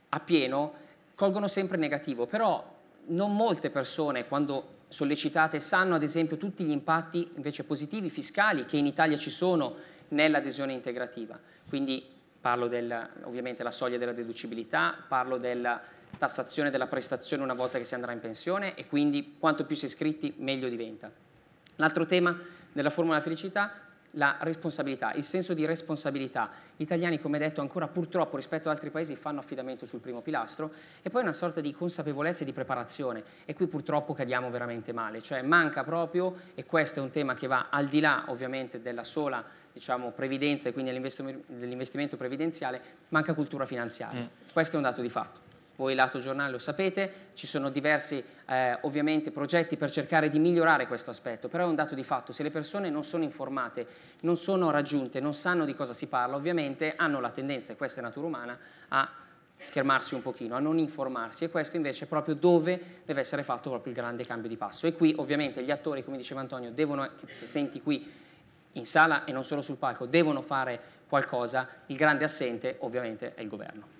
Speaker 6: a pieno, colgono sempre negativo, però non molte persone quando sollecitate sanno ad esempio tutti gli impatti invece positivi fiscali che in Italia ci sono nell'adesione integrativa. Quindi parlo del, ovviamente della soglia della deducibilità, parlo della tassazione della prestazione una volta che si andrà in pensione e quindi quanto più si è iscritti meglio diventa. L'altro tema della formula felicità la responsabilità, il senso di responsabilità. Gli italiani, come detto, ancora purtroppo rispetto ad altri paesi fanno affidamento sul primo pilastro e poi una sorta di consapevolezza e di preparazione e qui purtroppo cadiamo veramente male, cioè manca proprio, e questo è un tema che va al di là ovviamente della sola diciamo, previdenza e quindi dell'investimento previdenziale, manca cultura finanziaria. Mm. Questo è un dato di fatto voi lato giornale lo sapete, ci sono diversi eh, ovviamente progetti per cercare di migliorare questo aspetto, però è un dato di fatto, se le persone non sono informate, non sono raggiunte, non sanno di cosa si parla, ovviamente hanno la tendenza, e questa è natura umana, a schermarsi un pochino, a non informarsi e questo invece è proprio dove deve essere fatto proprio il grande cambio di passo e qui ovviamente gli attori, come diceva Antonio, devono, presenti qui
Speaker 4: in sala e non solo sul palco, devono
Speaker 6: fare qualcosa, il grande assente ovviamente è
Speaker 4: il governo.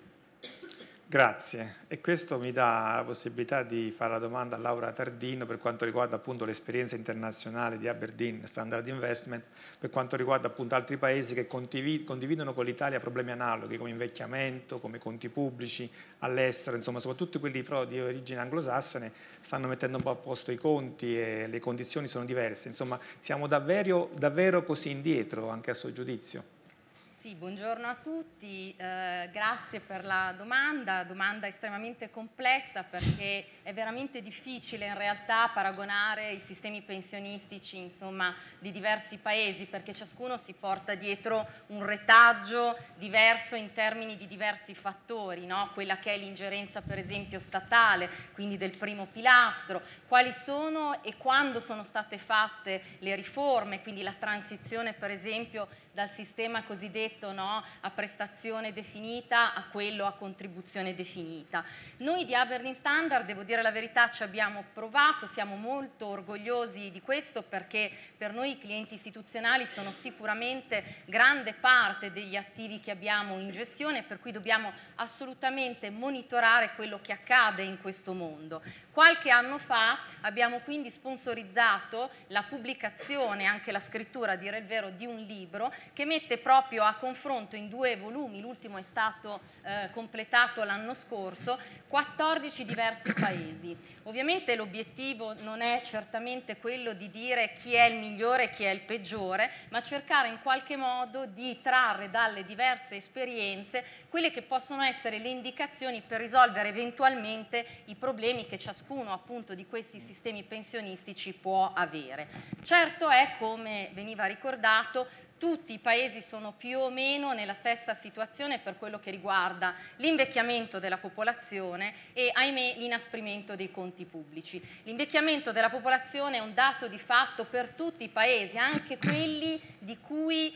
Speaker 4: Grazie, e questo mi dà la possibilità di fare la domanda a Laura Tardino per quanto riguarda appunto l'esperienza internazionale di Aberdeen Standard Investment, per quanto riguarda appunto altri paesi che condividono con l'Italia problemi analoghi come invecchiamento, come conti pubblici all'estero, insomma soprattutto quelli però di origine anglosassone stanno mettendo un po' a posto i conti e le condizioni sono diverse, insomma siamo davvero, davvero così indietro anche a suo giudizio?
Speaker 7: Sì, buongiorno a tutti, eh, grazie per la domanda, domanda estremamente complessa perché è veramente difficile in realtà paragonare i sistemi pensionistici insomma, di diversi paesi perché ciascuno si porta dietro un retaggio diverso in termini di diversi fattori, no? quella che è l'ingerenza per esempio statale, quindi del primo pilastro, quali sono e quando sono state fatte le riforme, quindi la transizione per esempio dal sistema cosiddetto no, a prestazione definita a quello a contribuzione definita. Noi di Aberdeen Standard, devo dire la verità, ci abbiamo provato, siamo molto orgogliosi di questo perché per noi i clienti istituzionali sono sicuramente grande parte degli attivi che abbiamo in gestione, per cui dobbiamo assolutamente monitorare quello che accade in questo mondo. Qualche anno fa abbiamo quindi sponsorizzato la pubblicazione, anche la scrittura a dire il vero, di un libro che mette proprio a confronto in due volumi, l'ultimo è stato eh, completato l'anno scorso, 14 diversi paesi. Ovviamente l'obiettivo non è certamente quello di dire chi è il migliore e chi è il peggiore, ma cercare in qualche modo di trarre dalle diverse esperienze quelle che possono essere le indicazioni per risolvere eventualmente i problemi che ciascuno appunto di questi sistemi pensionistici può avere. Certo è, come veniva ricordato, tutti i paesi sono più o meno nella stessa situazione per quello che riguarda l'invecchiamento della popolazione e ahimè l'inasprimento dei conti pubblici. L'invecchiamento della popolazione è un dato di fatto per tutti i paesi, anche quelli di cui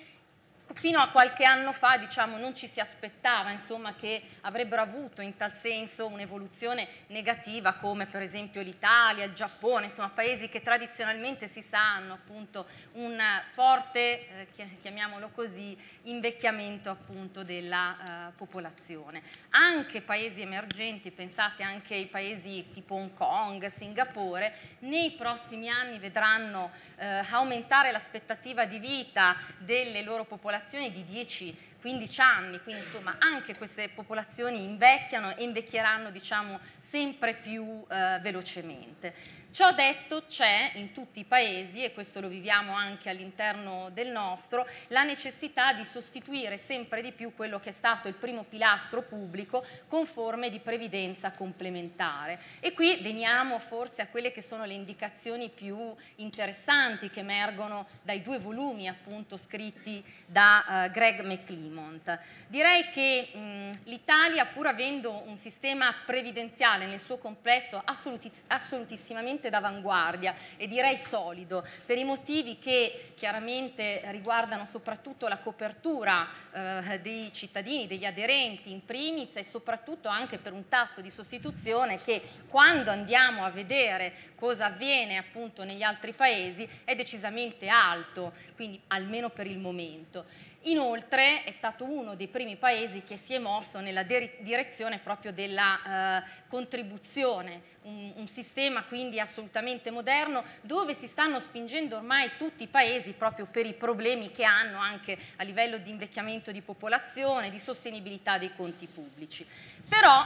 Speaker 7: fino a qualche anno fa diciamo, non ci si aspettava insomma, che avrebbero avuto in tal senso un'evoluzione negativa come per esempio l'Italia, il Giappone, insomma paesi che tradizionalmente si sanno appunto un forte, eh, chiamiamolo così, invecchiamento appunto della eh, popolazione. Anche paesi emergenti, pensate anche ai paesi tipo Hong Kong, Singapore, nei prossimi anni vedranno eh, aumentare l'aspettativa di vita delle loro popolazioni di 10 15 anni, quindi insomma anche queste popolazioni invecchiano e invecchieranno diciamo, sempre più eh, velocemente. Ciò detto c'è in tutti i paesi, e questo lo viviamo anche all'interno del nostro, la necessità di sostituire sempre di più quello che è stato il primo pilastro pubblico con forme di previdenza complementare. E qui veniamo forse a quelle che sono le indicazioni più interessanti che emergono dai due volumi appunto scritti da eh, Greg McLean. Piedmont. Direi che l'Italia, pur avendo un sistema previdenziale nel suo complesso assolutis assolutissimamente d'avanguardia e direi solido, per i motivi che chiaramente riguardano soprattutto la copertura eh, dei cittadini, degli aderenti in primis e soprattutto anche per un tasso di sostituzione che quando andiamo a vedere cosa avviene appunto negli altri paesi è decisamente alto, quindi almeno per il momento. Inoltre è stato uno dei primi paesi che si è mosso nella direzione proprio della eh, contribuzione, un, un, sistema quindi assolutamente moderno dove si stanno spingendo ormai tutti i paesi proprio per i problemi che hanno anche a livello di invecchiamento di popolazione, di sostenibilità dei conti pubblici. Però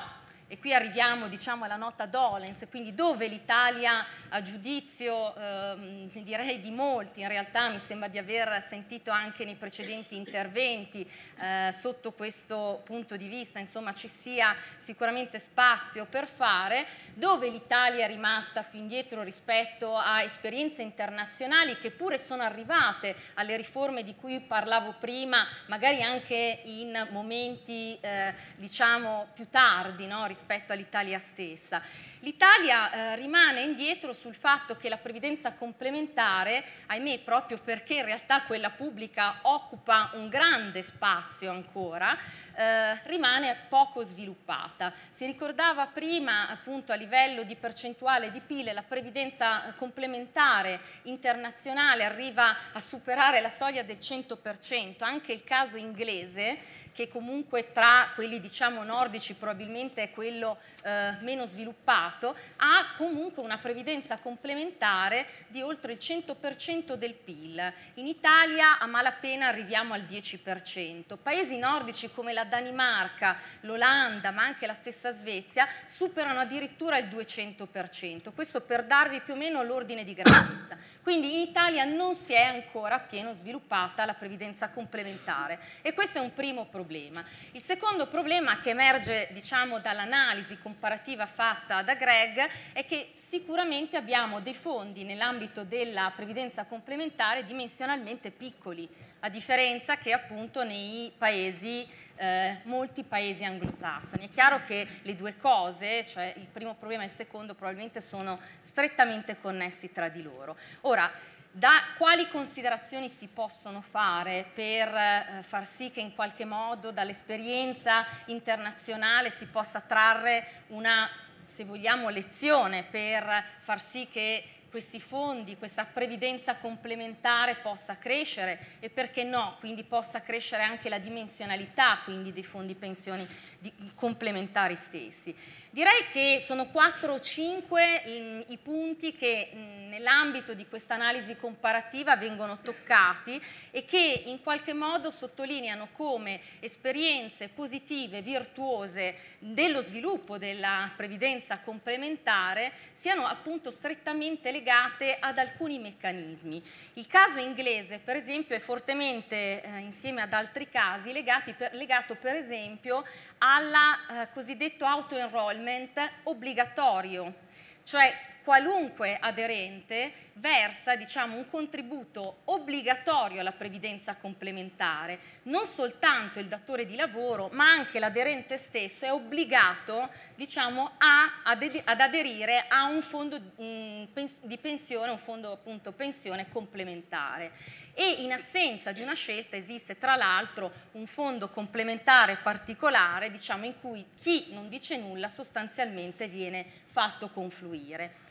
Speaker 7: e qui arriviamo diciamo, alla nota dolens, quindi dove l'Italia a giudizio eh, direi di molti, in realtà mi sembra di aver sentito anche nei precedenti interventi eh, sotto questo punto di vista, insomma ci sia sicuramente spazio per fare, dove l'Italia è rimasta più indietro rispetto a esperienze internazionali che pure sono arrivate alle riforme di cui parlavo prima, magari anche in momenti eh, diciamo più tardi no? rispetto rispetto all'Italia stessa. L'Italia eh, rimane indietro sul fatto che la previdenza complementare, ahimè proprio perché in realtà quella pubblica occupa un grande spazio ancora, eh, rimane poco sviluppata. Si ricordava prima appunto a livello di percentuale di PIL la previdenza eh, complementare internazionale arriva a superare la soglia del 100%, anche il caso inglese che comunque tra quelli diciamo nordici probabilmente è quello eh, meno sviluppato, ha comunque una previdenza complementare di oltre il 100% del PIL. In Italia a malapena arriviamo al 10%. Paesi nordici come la Danimarca, l'Olanda, ma anche la stessa Svezia, superano addirittura il 200%. Questo per darvi più o meno l'ordine di grandezza. Quindi in Italia non si è ancora pieno sviluppata la previdenza complementare e questo è un primo problema problema. Il secondo problema che emerge diciamo, dall'analisi comparativa fatta da Greg è che sicuramente abbiamo dei fondi nell'ambito della previdenza complementare dimensionalmente piccoli, a differenza che appunto nei paesi eh, molti paesi anglosassoni. È chiaro che le due cose, cioè il primo problema e il secondo, probabilmente sono strettamente connessi tra di loro. Ora, da quali considerazioni si possono fare per eh, far sì che in qualche modo dall'esperienza internazionale si possa trarre una, se vogliamo, lezione per far sì che questi fondi, questa previdenza complementare possa crescere e perché no, quindi possa crescere anche la dimensionalità quindi, dei fondi pensioni complementari stessi. Direi che sono 4 o 5 mm, i punti che mm, nell'ambito di questa analisi comparativa vengono toccati e che in qualche modo sottolineano come esperienze positive, virtuose dello sviluppo della previdenza complementare siano appunto strettamente legate ad alcuni meccanismi. Il caso inglese per esempio è fortemente eh, insieme ad altri casi per, legato per esempio al eh, cosiddetto auto-enrollment totalmente obbligatorio, cioè qualunque aderente versa diciamo, un contributo obbligatorio alla previdenza complementare, non soltanto il datore di lavoro ma anche l'aderente stesso è obbligato diciamo, a, ad, aderire a un fondo mh, mm, di pensione, un fondo appunto pensione complementare e in assenza di una scelta esiste tra l'altro un fondo complementare particolare diciamo, in cui chi non dice nulla sostanzialmente viene fatto confluire.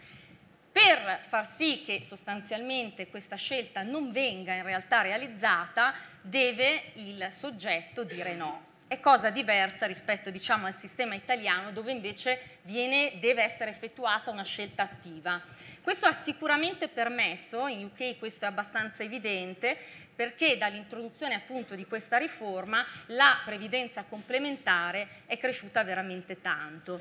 Speaker 7: Per far sì che sostanzialmente questa scelta non venga in realtà realizzata deve il soggetto dire no. È cosa diversa rispetto diciamo, al sistema italiano dove invece viene, deve essere effettuata una scelta attiva. Questo ha sicuramente permesso, in UK questo è abbastanza evidente, perché dall'introduzione appunto di questa riforma la previdenza complementare è cresciuta veramente tanto.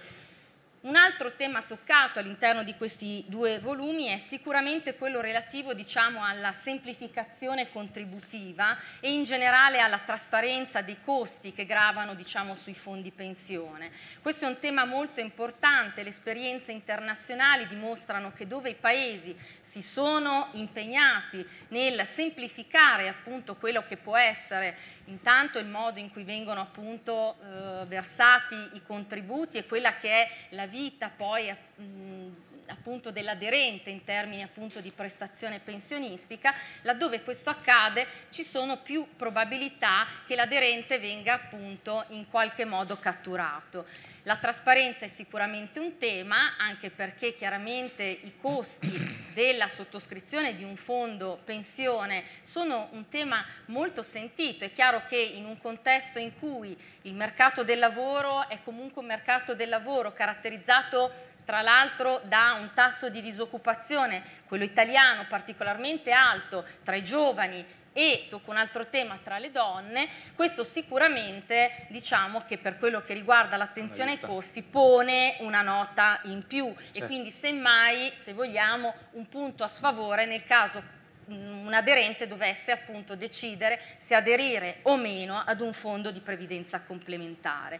Speaker 7: Un altro tema toccato all'interno di questi due volumi è sicuramente quello relativo diciamo, alla semplificazione contributiva e in generale alla trasparenza dei costi che gravano diciamo, sui fondi pensione. Questo è un tema molto importante, le esperienze internazionali dimostrano che dove i paesi si sono impegnati nel semplificare appunto quello che può essere intanto il modo in cui vengono appunto eh, versati i contributi e quella che è la vita poi eh, mh, appunto dell'aderente in termini appunto di prestazione pensionistica, laddove questo accade ci sono più probabilità che l'aderente venga appunto in qualche modo catturato. La trasparenza è sicuramente un tema, anche perché chiaramente i costi della sottoscrizione di un fondo pensione sono un tema molto sentito. È chiaro che in un contesto in cui il mercato del lavoro è comunque un mercato del lavoro caratterizzato tra l'altro da un tasso di disoccupazione, quello italiano particolarmente alto, tra i giovani e dopo un altro tema tra le donne, questo sicuramente diciamo che per quello che riguarda l'attenzione ai costi pone una nota in più certo. e quindi semmai se vogliamo un punto a sfavore nel caso un aderente dovesse appunto decidere se aderire o meno ad un fondo di previdenza complementare.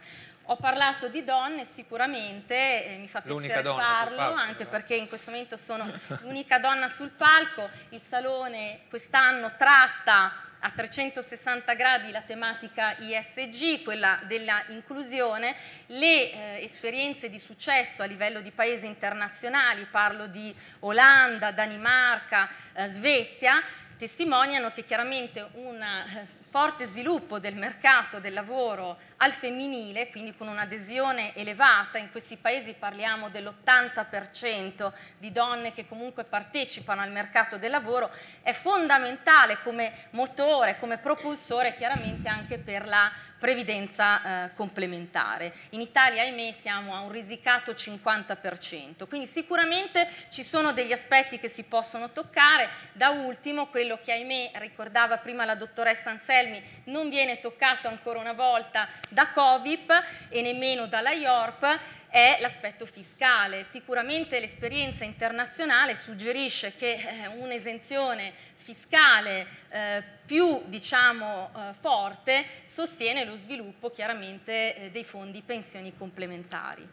Speaker 7: Ho parlato di donne sicuramente, eh, mi fa piacere farlo, palco, anche no? perché in questo momento sono l'unica donna sul palco. Il salone quest'anno tratta a 360 gradi la tematica ISG, quella della inclusione, le eh, esperienze di successo a livello di paesi internazionali, parlo di Olanda, Danimarca, eh, Svezia, testimoniano che chiaramente una eh, forte sviluppo del mercato del lavoro al femminile, quindi con un'adesione elevata, in questi paesi parliamo dell'80% di donne che comunque partecipano al mercato del lavoro, è fondamentale come motore, come propulsore chiaramente anche per la previdenza eh, complementare. In Italia, ahimè, siamo a un risicato 50%, quindi sicuramente ci sono degli aspetti che si possono toccare, da ultimo quello che ahimè ricordava prima la dottoressa Anselmo, Anselmi non viene toccato ancora una volta da Covip e nemmeno dalla IORP è l'aspetto fiscale. Sicuramente l'esperienza internazionale suggerisce che eh, un'esenzione fiscale eh, più diciamo, eh, forte sostiene lo sviluppo chiaramente eh, dei fondi pensioni complementari.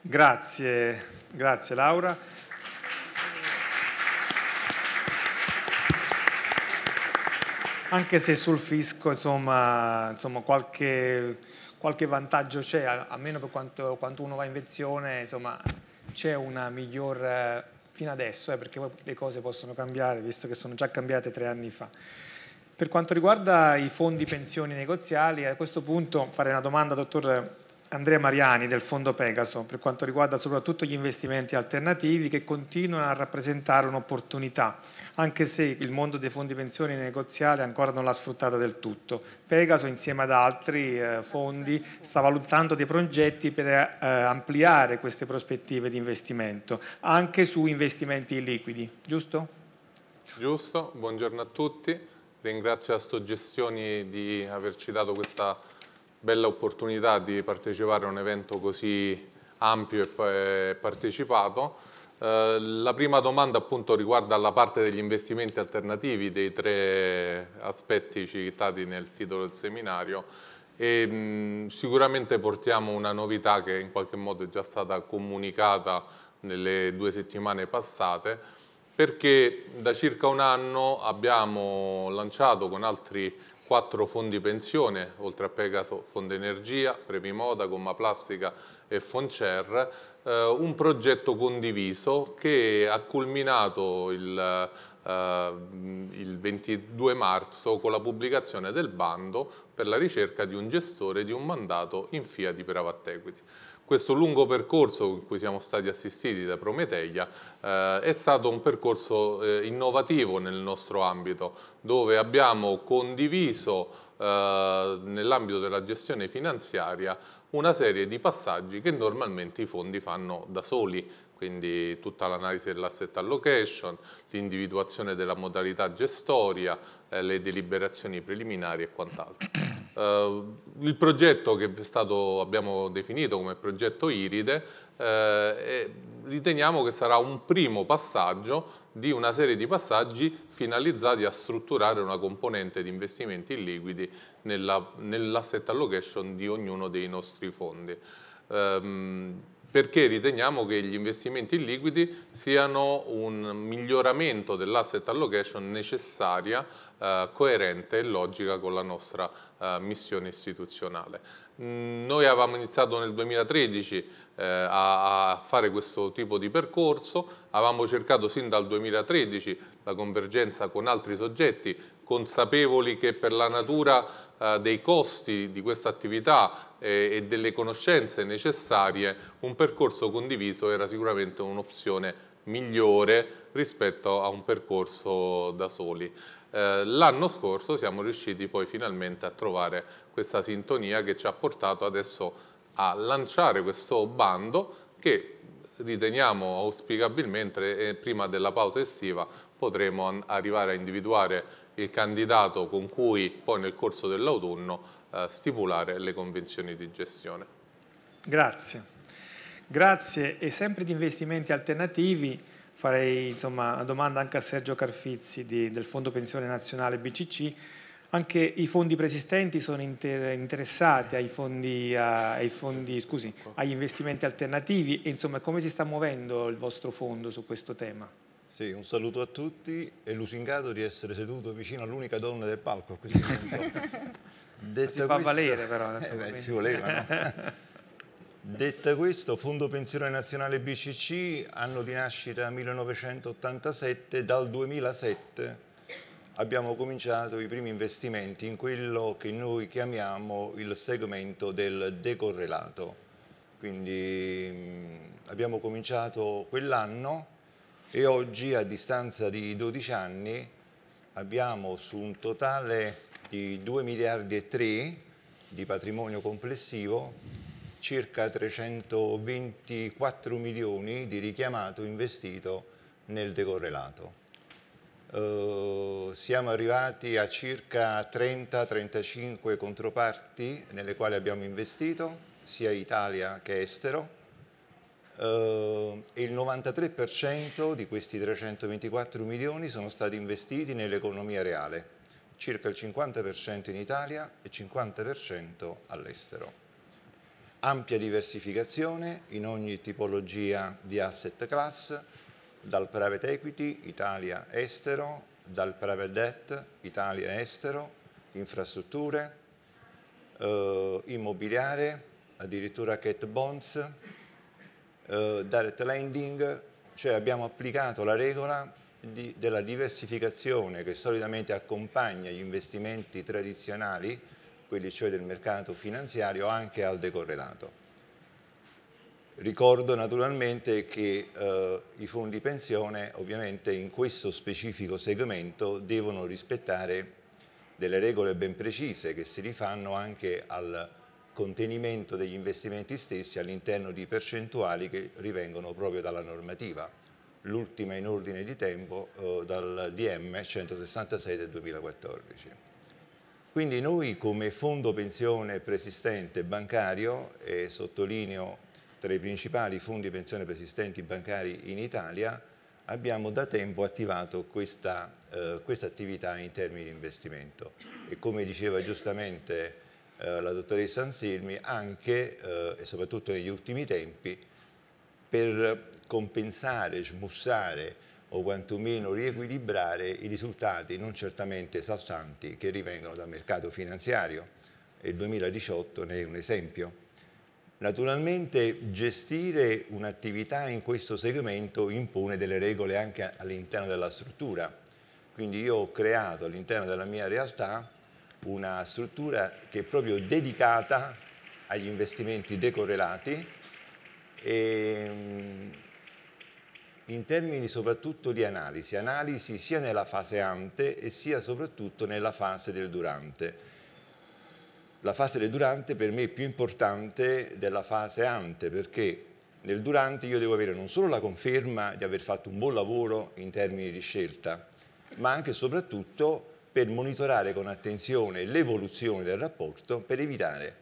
Speaker 4: Grazie, grazie Laura. anche se sul fisco insomma, insomma qualche, qualche, vantaggio c'è, almeno per quanto, quanto, uno va in pensione, insomma c'è una miglior eh, fino adesso, eh, perché poi le cose possono cambiare, visto che sono già cambiate tre anni fa. Per quanto riguarda i fondi pensioni negoziali, a questo punto farei una domanda dottor Andrea Mariani del Fondo Pegaso per quanto riguarda soprattutto gli investimenti alternativi che continuano a rappresentare un'opportunità, anche se il mondo dei fondi pensioni negoziali ancora non l'ha sfruttata del tutto. Pegaso insieme ad altri eh, fondi sta valutando dei progetti per eh, ampliare queste prospettive di investimento, anche su investimenti liquidi, giusto?
Speaker 3: Giusto, buongiorno a tutti, ringrazio a Astogestioni di averci dato questa bella opportunità di partecipare a un evento così ampio e partecipato. Eh, la prima domanda appunto riguarda la parte degli investimenti alternativi dei tre aspetti citati nel titolo del seminario e sicuramente portiamo una novità che in qualche modo è già stata comunicata nelle due settimane passate perché da circa un anno abbiamo lanciato con altri quattro fondi pensione, oltre a Pegaso Fondo Energia, Premi Moda, Gomma Plastica e Foncer, eh, un progetto condiviso che ha culminato il, eh, il 22 marzo con la pubblicazione del bando per la ricerca di un gestore di un mandato in FIA di Pravatequiti questo lungo percorso in cui siamo stati assistiti da Prometeia eh, è stato un percorso eh, innovativo nel nostro ambito, dove abbiamo condiviso eh, nell'ambito della gestione finanziaria una serie di passaggi che normalmente i fondi fanno da soli, quindi tutta l'analisi dell'asset allocation, l'individuazione della modalità gestoria, eh, le deliberazioni preliminari e quant'altro. Eh, il progetto che stato, abbiamo definito come progetto Iride eh, riteniamo che sarà un primo passaggio di una serie di passaggi finalizzati a strutturare una componente di investimenti illiquidi nell'asset allocation di ognuno dei nostri fondi. Um, perché riteniamo che gli investimenti in liquidi siano un miglioramento dell'asset allocation necessaria, eh, coerente e logica con la nostra eh, missione istituzionale. Mm, noi avevamo iniziato nel 2013 eh, a, a, fare questo tipo di percorso, avevamo cercato sin dal 2013 la convergenza con altri soggetti consapevoli che per la natura eh, dei costi di questa attività e delle conoscenze necessarie, un percorso condiviso era sicuramente un'opzione migliore rispetto a un percorso da soli. Eh, l'anno scorso siamo riusciti poi finalmente a trovare questa sintonia che ci ha portato adesso a lanciare questo bando che riteniamo auspicabilmente prima della pausa estiva potremo arrivare a individuare il candidato con cui poi nel corso dell'autunno stipulare le convenzioni di gestione.
Speaker 4: Grazie. Grazie e sempre di investimenti alternativi farei insomma, una domanda anche a Sergio Carfizzi di, del Fondo Pensione Nazionale BCC. Anche i fondi preesistenti sono inter interessati ai fondi, a, ai fondi, scusi, agli investimenti alternativi e insomma come si sta muovendo il vostro fondo su
Speaker 8: questo tema? Sì, un saluto a tutti e lusingato di essere seduto vicino all'unica donna del palco. Detta si fa questo, valere però. Eh, beh, ci voleva, no? Detta questo, Fondo Pensione Nazionale BCC, anno di nascita 1987, dal 2007 abbiamo cominciato i primi investimenti in quello che noi chiamiamo il segmento del decorrelato. Quindi mm, abbiamo cominciato quell'anno e oggi a distanza di 12 anni abbiamo su un totale di 2 miliardi e 3 di patrimonio complessivo, circa 324 milioni di richiamato investito nel decorrelato. Uh, siamo arrivati a circa 30-35 controparti nelle quali abbiamo investito, sia Italia che estero, uh, il 93% di questi 324 milioni sono stati investiti nell'economia reale circa il 50% in Italia e 50% all'estero. Ampia diversificazione in ogni tipologia di asset class, dal private equity Italia-estero, dal private debt Italia-estero, infrastrutture, eh, immobiliare, addirittura cat bonds, eh, direct lending, cioè abbiamo applicato la regola di, della diversificazione che solitamente accompagna gli investimenti tradizionali, quelli cioè del mercato finanziario, anche al decorrelato. Ricordo naturalmente che eh, i fondi pensione ovviamente in questo specifico segmento devono rispettare delle regole ben precise che si rifanno anche al contenimento degli investimenti stessi all'interno di percentuali che rivengono proprio dalla normativa l'ultima in ordine di tempo eh, dal DM 166 del 2014. Quindi noi come fondo pensione preesistente bancario, e sottolineo tra i principali fondi pensione preesistenti bancari in Italia, abbiamo da tempo attivato questa, eh, questa attività in termini di investimento e come diceva giustamente eh, la dottoressa Anselmi, anche eh, e soprattutto negli ultimi tempi per compensare, smussare o quantomeno riequilibrare i risultati non certamente saltanti che rivengono dal mercato finanziario e il 2018 ne è un esempio. Naturalmente gestire un'attività in questo segmento impone delle regole anche all'interno della struttura, quindi io ho creato all'interno della mia realtà una struttura che è proprio dedicata agli investimenti decorrelati e in termini soprattutto di analisi, analisi sia nella fase ante e sia soprattutto nella fase del durante. La fase del durante per me è più importante della fase ante perché nel durante io devo avere non solo la conferma di aver fatto un buon lavoro in termini di scelta, ma anche e soprattutto per monitorare con attenzione l'evoluzione del rapporto per evitare,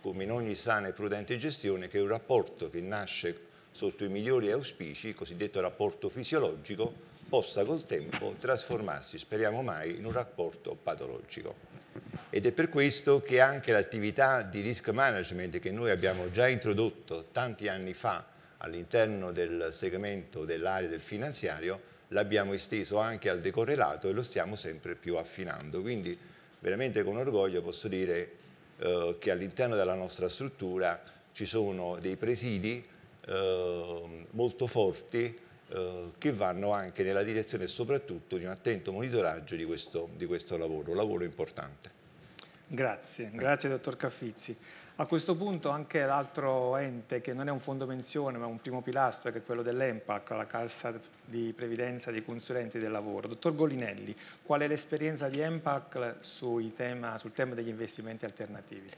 Speaker 8: come in ogni sana e prudente gestione, che un rapporto che nasce sotto i migliori auspici, il cosiddetto rapporto fisiologico, possa col tempo trasformarsi, speriamo mai, in un rapporto patologico. Ed è per questo che anche l'attività di risk management che noi abbiamo già introdotto tanti anni fa all'interno del segmento dell'area del finanziario, l'abbiamo esteso anche al decorrelato e lo stiamo sempre più affinando. Quindi veramente con orgoglio posso dire eh, che all'interno della nostra struttura ci sono dei presidi Ehm, molto forti eh, che vanno anche nella direzione soprattutto di un attento monitoraggio di questo, di questo lavoro, lavoro importante.
Speaker 4: Grazie, grazie dottor Caffizzi. A questo punto anche l'altro ente che non è un fondo menzione ma un primo pilastro che è quello dell'EMPAC, la Cassa di Previdenza dei Consulenti del Lavoro. Dottor Golinelli, qual è l'esperienza di EMPAC sul tema degli investimenti alternativi?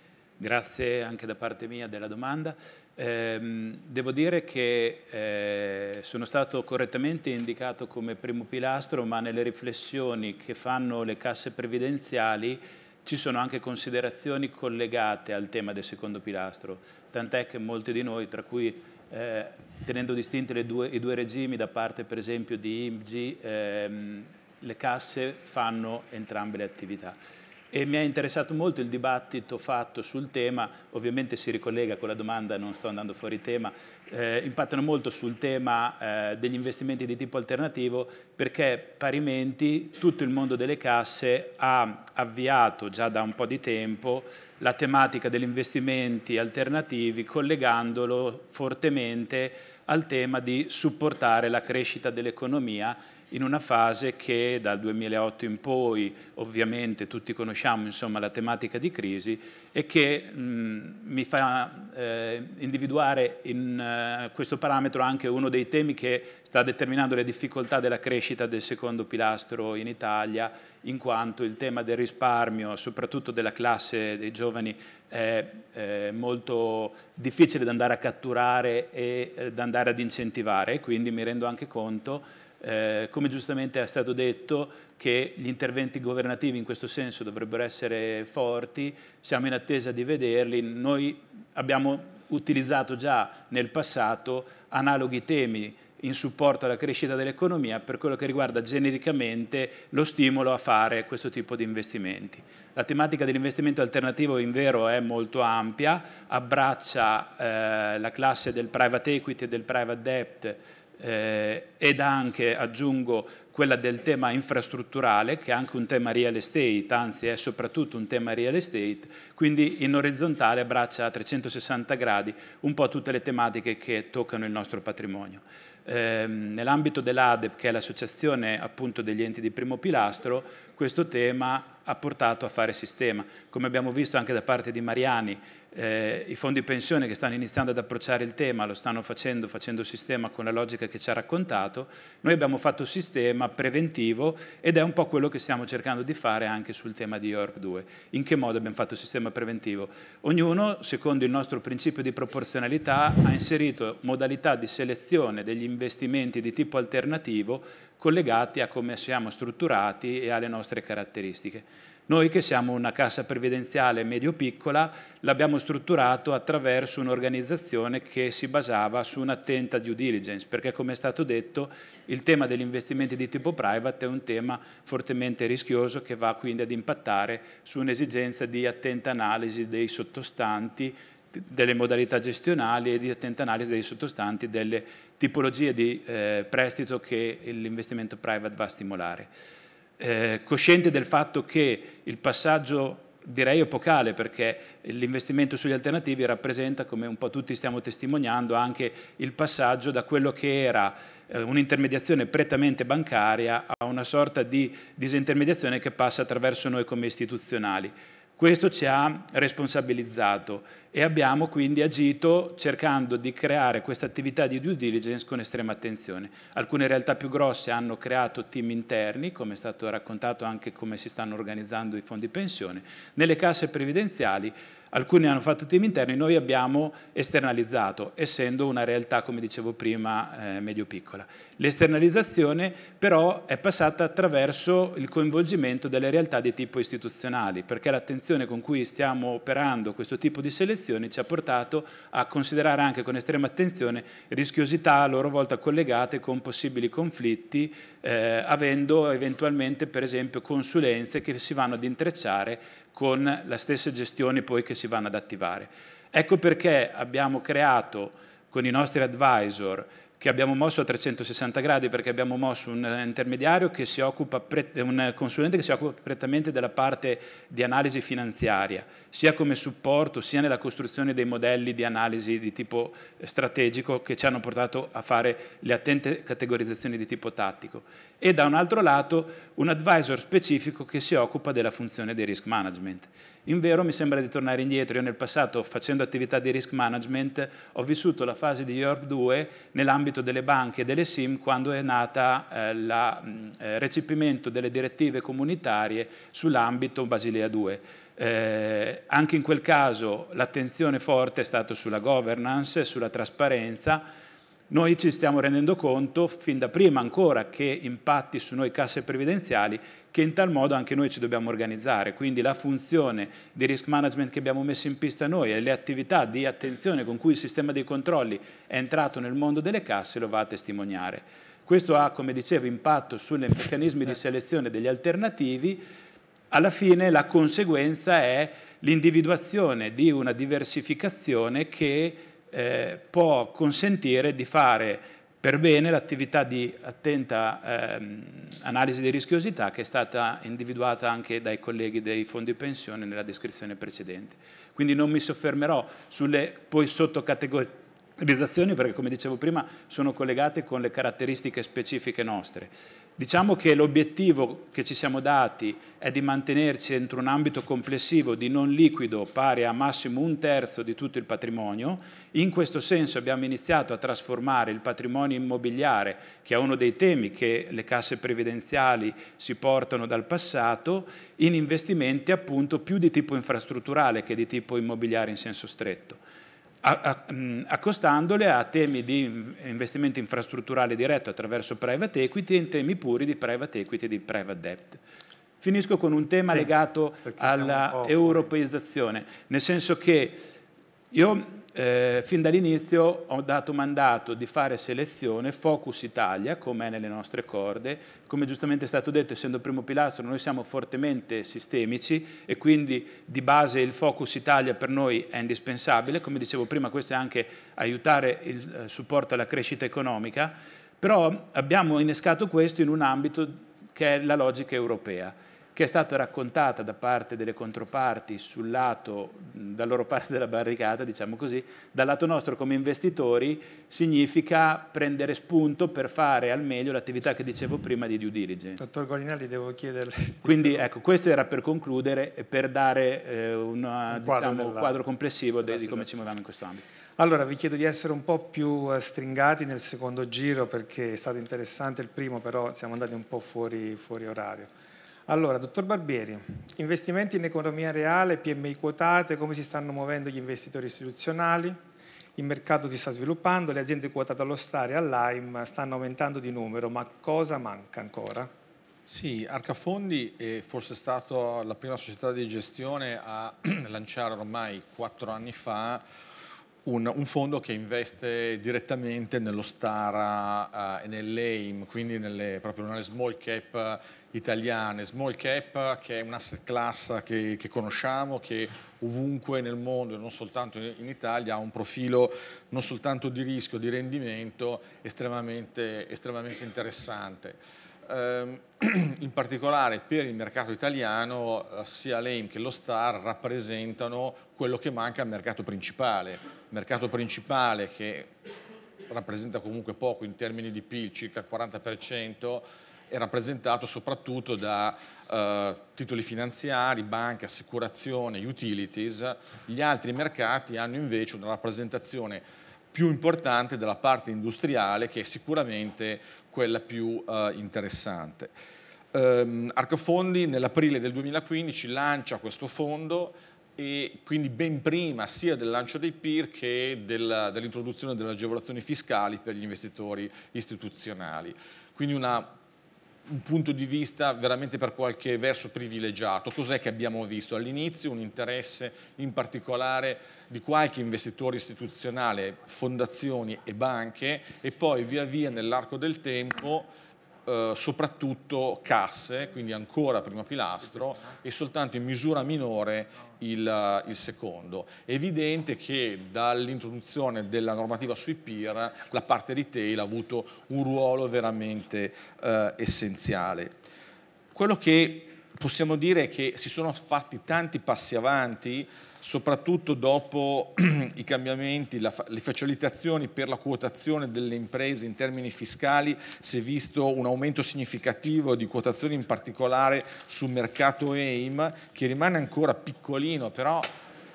Speaker 9: Grazie anche da parte mia della domanda. Eh, devo dire che eh, sono stato correttamente indicato come primo pilastro, ma nelle riflessioni che fanno le casse previdenziali ci sono anche considerazioni collegate al tema del secondo pilastro, tant'è che molti di noi, tra cui eh, tenendo distinti due, i due regimi da parte per esempio di IMG, ehm, le casse fanno entrambe le attività e mi ha interessato molto il dibattito fatto sul tema, ovviamente si ricollega con la domanda, non sto andando fuori tema, eh, impattano molto sul tema eh, degli investimenti di tipo alternativo perché parimenti tutto il mondo delle casse ha avviato già da un po' di tempo la tematica degli investimenti alternativi collegandolo fortemente al tema di supportare la crescita dell'economia in una fase che dal 2008 in poi ovviamente tutti conosciamo insomma, la tematica di crisi e che mh, mi fa eh, individuare in eh, questo parametro anche uno dei temi che sta determinando le difficoltà della crescita del secondo pilastro in Italia in quanto il tema del risparmio, soprattutto della classe dei giovani, è eh, molto difficile da andare a catturare e eh, da andare ad incentivare, quindi mi rendo anche conto eh, come giustamente è stato detto che gli interventi governativi in questo senso dovrebbero essere forti, siamo in attesa di vederli, noi abbiamo utilizzato già nel passato analoghi temi in supporto alla crescita dell'economia per quello che riguarda genericamente lo stimolo a fare questo tipo di investimenti. La tematica dell'investimento alternativo in vero è molto ampia, abbraccia eh, la classe del private equity e del private debt eh, ed anche, aggiungo, quella del tema infrastrutturale, che è anche un tema real estate, anzi è soprattutto un tema real estate, quindi in orizzontale abbraccia a 360 gradi un po' tutte le tematiche che toccano il nostro patrimonio. Eh, nell'ambito dell'ADEP, che è l'associazione appunto degli enti di primo pilastro, questo tema ha portato a fare sistema. Come abbiamo visto anche da parte di Mariani, eh, i fondi pensione che stanno iniziando ad approcciare il tema, lo stanno facendo, facendo sistema con la logica che ci ha raccontato, noi abbiamo fatto sistema preventivo ed è un po' quello che stiamo cercando di fare anche sul tema di IORP 2. In che modo abbiamo fatto sistema preventivo? Ognuno, secondo il nostro principio di proporzionalità, ha inserito modalità di selezione degli investimenti di tipo alternativo collegati a come siamo strutturati e alle nostre caratteristiche. Noi che siamo una cassa previdenziale medio-piccola l'abbiamo strutturato attraverso un'organizzazione che si basava su un'attenta due diligence, perché come è stato detto il tema degli investimenti di tipo private è un tema fortemente rischioso che va quindi ad impattare su un'esigenza di attenta analisi dei sottostanti delle modalità gestionali e di attenta analisi dei sottostanti delle tipologie di eh, prestito che l'investimento private va a stimolare. Eh, cosciente del fatto che il passaggio direi epocale perché l'investimento sugli alternativi rappresenta, come un po' tutti stiamo testimoniando, anche il passaggio da quello che era eh, un'intermediazione prettamente bancaria a una sorta di disintermediazione che passa attraverso noi come istituzionali. Questo ci ha responsabilizzato e abbiamo quindi agito cercando di creare questa attività di due diligence con estrema attenzione. Alcune realtà più grosse hanno creato team interni, come è stato raccontato anche come si stanno organizzando i fondi pensione. Nelle casse previdenziali alcuni hanno fatto team interni, noi abbiamo esternalizzato, essendo una realtà, come dicevo prima, eh, medio-piccola. L'esternalizzazione però è passata attraverso il coinvolgimento delle realtà di tipo istituzionali, perché l'attenzione con cui stiamo operando questo tipo di selezioni ci ha portato a considerare anche con estrema attenzione rischiosità a loro volta collegate con possibili conflitti, eh, avendo eventualmente per esempio consulenze che si vanno ad intrecciare con le stesse gestioni poi che si vanno ad attivare. Ecco perché abbiamo creato con i nostri advisor che abbiamo mosso a 360 gradi perché abbiamo mosso un eh, intermediario che si occupa, un consulente che si occupa prettamente della parte di analisi finanziaria sia come supporto, sia nella costruzione dei modelli di analisi di tipo eh, strategico che ci hanno portato a fare le attente categorizzazioni di tipo tattico. E da un altro lato un advisor specifico che si occupa della funzione di risk management. In vero mi sembra di tornare indietro, io nel passato facendo attività di risk management ho vissuto la fase di IORP 2 nell'ambito delle banche e delle SIM quando è nata eh, il mm, eh, recepimento delle direttive comunitarie sull'ambito Basilea 2 eh, anche in quel caso l'attenzione forte è stata sulla governance, sulla trasparenza. Noi ci stiamo rendendo conto, fin da prima ancora che impatti su noi casse previdenziali, che in tal modo anche noi ci dobbiamo organizzare. Quindi la funzione di risk management che abbiamo messo in pista noi e le attività di attenzione con cui il sistema dei controlli è entrato nel mondo delle casse lo va a testimoniare. Questo ha, come dicevo, impatto sui meccanismi di certo. selezione degli alternativi alla fine la conseguenza è l'individuazione di una diversificazione che eh, può consentire di fare per bene l'attività di attenta ehm, analisi di rischiosità che è stata individuata anche dai colleghi dei fondi pensione nella descrizione precedente. Quindi non mi soffermerò sulle poi sottocategorie perché come dicevo prima sono collegate con le caratteristiche specifiche nostre. Diciamo che l'obiettivo che ci siamo dati è di mantenerci entro un ambito complessivo di non liquido pari a massimo un terzo di tutto il patrimonio. In questo senso abbiamo iniziato a trasformare il patrimonio immobiliare, che è uno dei temi che le casse previdenziali si portano dal passato, in investimenti appunto più di tipo infrastrutturale che di tipo immobiliare in senso stretto accostandole a temi di investimento infrastrutturale diretto attraverso private equity e in temi puri di private equity e di private debt. Finisco con un tema sì, legato alla europeizzazione, nel senso che io eh, fin dall'inizio ho dato mandato di fare selezione Focus Italia, come è nelle nostre corde. Come giustamente è stato detto, essendo primo pilastro, noi siamo fortemente sistemici e quindi di base il Focus Italia per noi è indispensabile. Come dicevo prima, questo è anche aiutare il eh, supporto alla crescita economica, però abbiamo innescato questo in un ambito che è la logica europea che è stata raccontata da parte delle controparti sul lato, dalla loro parte della barricata, diciamo così, dal lato nostro come investitori, significa prendere spunto per fare al meglio l'attività che dicevo prima di due diligence.
Speaker 4: Dottor Golinelli, devo chiederle.
Speaker 9: Quindi ecco, questo era per concludere e per dare eh, una, un quadro, diciamo, quadro complessivo di, di come ci muoviamo in questo ambito.
Speaker 4: Allora, vi chiedo di essere un po' più eh, stringati nel secondo giro perché è stato interessante il primo, però siamo andati un po' fuori, fuori orario. Allora, dottor Barbieri, investimenti in economia reale, PMI quotate, come si stanno muovendo gli investitori istituzionali? Il mercato si sta sviluppando, le aziende quotate allo all'Ostare e all'AIM stanno aumentando di numero, ma
Speaker 5: cosa manca ancora? Sì, Arcafondi è forse stata la prima società di gestione a lanciare ormai quattro anni fa un, un, fondo che investe direttamente nello Stara uh, e nell'AIM, quindi nelle, proprio nelle small cap italiane, small cap, che è un'asset class che, che, conosciamo, che ovunque nel mondo e non soltanto in Italia ha un profilo non soltanto di rischio, di rendimento estremamente, estremamente interessante. Ehm, in particolare per il mercato italiano eh, sia l'AIM che lo STAR rappresentano quello che manca al mercato principale, il mercato principale che rappresenta comunque poco in termini di PIL, circa il 40%, è rappresentato soprattutto da eh, titoli finanziari, banche, assicurazioni, utilities, gli altri mercati hanno invece una rappresentazione più importante della parte industriale che è sicuramente quella più eh, interessante. Ehm, Arcofondi nell'aprile del 2015 lancia questo fondo e quindi ben prima sia del lancio dei PIR che del, dell'introduzione delle agevolazioni fiscali per gli investitori istituzionali. Quindi una un punto di vista veramente per qualche verso privilegiato. Cos'è che abbiamo visto? All'inizio un interesse in particolare di qualche investitore istituzionale, fondazioni e banche e poi via via nell'arco del tempo eh, soprattutto casse, quindi ancora primo pilastro, e soltanto in misura minore il, eh, il secondo. È evidente che dall'introduzione della normativa sui peer la parte retail ha avuto un ruolo veramente eh, essenziale. Quello che possiamo dire è che si sono fatti tanti passi avanti soprattutto dopo i cambiamenti, la, le facilitazioni per la quotazione delle imprese in termini fiscali, si è visto un aumento significativo di quotazioni in particolare sul mercato EIM che rimane ancora piccolino, però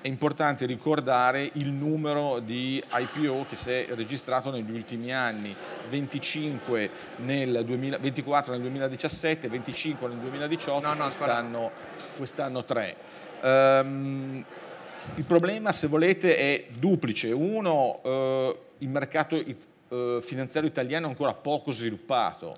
Speaker 5: è importante ricordare il numero di IPO che si è registrato negli ultimi anni, 25 nel 2000, 24 nel 2017, 25 nel 2018, no, no, quest'anno, quest 3. Um, ehm, il problema, se volete, è duplice. Uno, eh, il mercato it, eh, finanziario italiano è ancora poco sviluppato.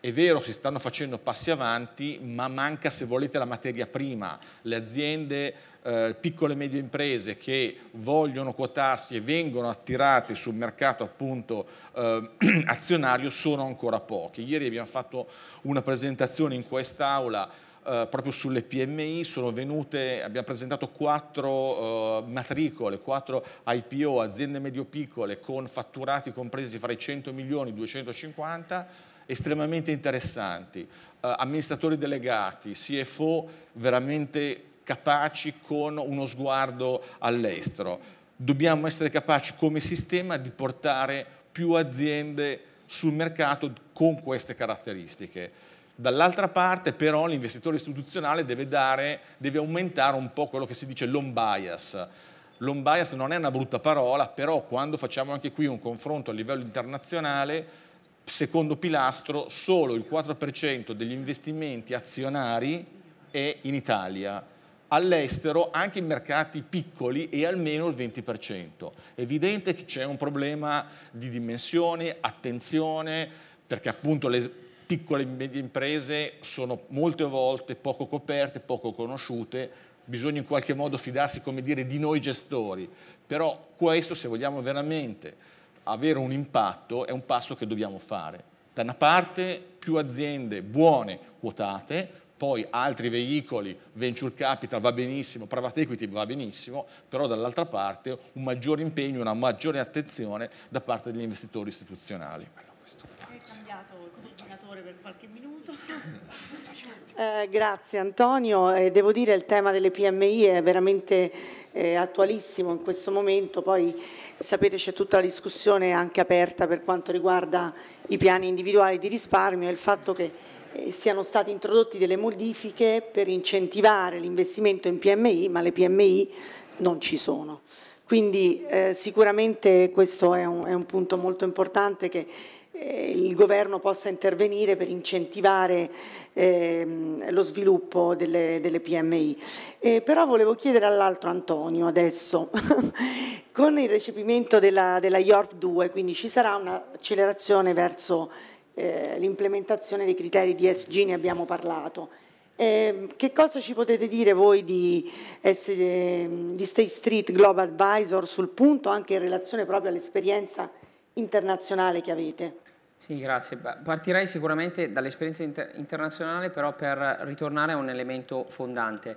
Speaker 5: È vero, si stanno facendo passi avanti, ma manca, se volete, la materia prima. Le aziende, eh, piccole e medie imprese che vogliono quotarsi e vengono attirate sul mercato appunto eh, azionario sono ancora poche. Ieri abbiamo fatto una presentazione in quest'aula eh, proprio sulle PMI, sono venute, abbiamo presentato quattro eh, matricole, quattro IPO, aziende medio-piccole con fatturati compresi fra i 100 milioni e i 250 estremamente interessanti, eh, amministratori delegati, CFO veramente capaci con uno sguardo all'estero. Dobbiamo essere capaci come sistema di portare più aziende sul mercato con queste caratteristiche. Dall'altra parte però l'investitore istituzionale deve, dare, deve aumentare un po' quello che si dice long bias, Long bias non è una brutta parola, però quando facciamo anche qui un confronto a livello internazionale, secondo pilastro, solo il 4% degli investimenti azionari è in Italia. All'estero anche in mercati piccoli è almeno il 20%. È evidente che c'è un problema di dimensioni, attenzione, perché appunto le, piccole e medie imprese sono molte volte poco coperte, poco conosciute, bisogna in qualche modo fidarsi dire, di noi gestori, però questo se vogliamo veramente avere un impatto è un passo che dobbiamo fare. Da una parte più aziende buone quotate, poi altri veicoli, venture capital va benissimo, private equity va benissimo, però dall'altra parte un maggiore impegno, una maggiore attenzione da parte degli investitori istituzionali
Speaker 1: favore per qualche minuto.
Speaker 5: Eh, grazie Antonio, eh, devo dire che il
Speaker 1: tema delle PMI è veramente eh, attualissimo in questo momento, poi sapete c'è tutta la discussione anche aperta per quanto riguarda i piani individuali di risparmio e il fatto che eh, siano stati introdotti delle modifiche per incentivare l'investimento in PMI, ma le PMI non ci sono. Quindi eh, sicuramente questo è un, è un, punto molto importante che eh, il governo possa intervenire per incentivare ehm, lo sviluppo delle, delle PMI. Eh, però volevo chiedere all'altro Antonio adesso, con il recepimento della, della IORP 2, quindi ci sarà un'accelerazione verso eh, l'implementazione dei criteri di ESG, ne abbiamo parlato. Eh, che cosa ci potete dire voi di, ehm, di State Street Global Advisor sul punto, anche in relazione proprio all'esperienza internazionale che avete?
Speaker 6: Sì, grazie. Partirei sicuramente dall'esperienza inter internazionale, però per ritornare a un elemento fondante.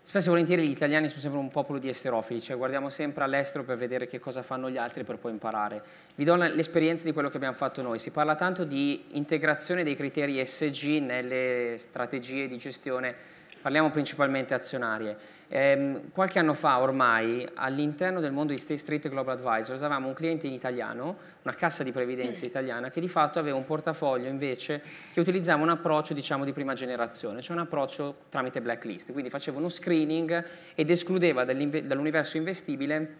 Speaker 6: Spesso e volentieri gli italiani sono sempre un popolo di esterofili, cioè guardiamo sempre all'estero per vedere che cosa fanno gli altri per poi imparare. Vi do l'esperienza di quello che abbiamo fatto noi. Si parla tanto di integrazione dei criteri SG nelle strategie di gestione, parliamo principalmente azionarie. Ehm, qualche anno fa ormai all'interno del mondo di State Street Global Advisors avevamo un cliente in italiano, una cassa di previdenza italiana che di fatto aveva un portafoglio invece che utilizzava un approccio diciamo di prima generazione, cioè un approccio tramite blacklist, quindi faceva uno screening ed escludeva dall'universo investibile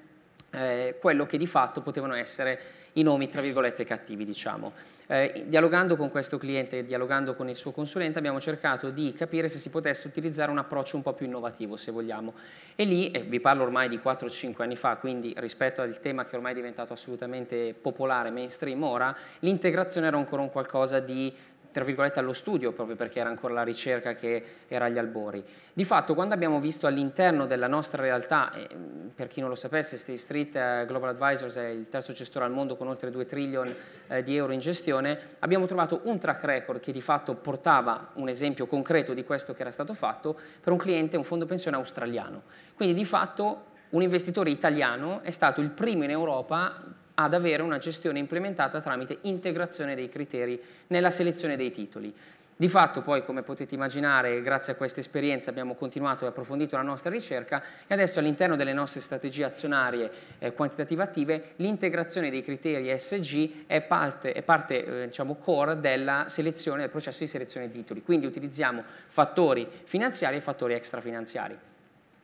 Speaker 6: eh, quello che di fatto potevano essere i nomi, tra virgolette, cattivi, diciamo. Eh, dialogando con questo cliente dialogando con il suo consulente abbiamo cercato di capire se si potesse utilizzare un approccio un po' più innovativo, se vogliamo. E lì, e eh, vi parlo ormai di 4-5 anni fa, quindi rispetto al tema che ormai è diventato assolutamente popolare, mainstream ora, l'integrazione era ancora un qualcosa di tra virgolette allo studio, proprio perché era ancora la ricerca che era agli albori. Di fatto quando abbiamo visto all'interno della nostra realtà, eh, per chi non lo sapesse, State Street eh, Global Advisors è il terzo gestore al mondo con oltre 2 trillion eh, di euro in gestione, abbiamo trovato un track record che di fatto portava un esempio concreto di questo che era stato fatto per un cliente, un fondo pensione australiano. Quindi di fatto un investitore italiano è stato il primo in Europa ad avere una gestione implementata tramite integrazione dei criteri nella selezione dei titoli. Di fatto poi, come potete immaginare, grazie a questa esperienza abbiamo continuato e approfondito la nostra ricerca e adesso all'interno delle nostre strategie azionarie eh, quantitative attive l'integrazione dei criteri SG è parte, è parte eh, diciamo core del processo di selezione di titoli, quindi utilizziamo fattori finanziari e fattori extrafinanziari.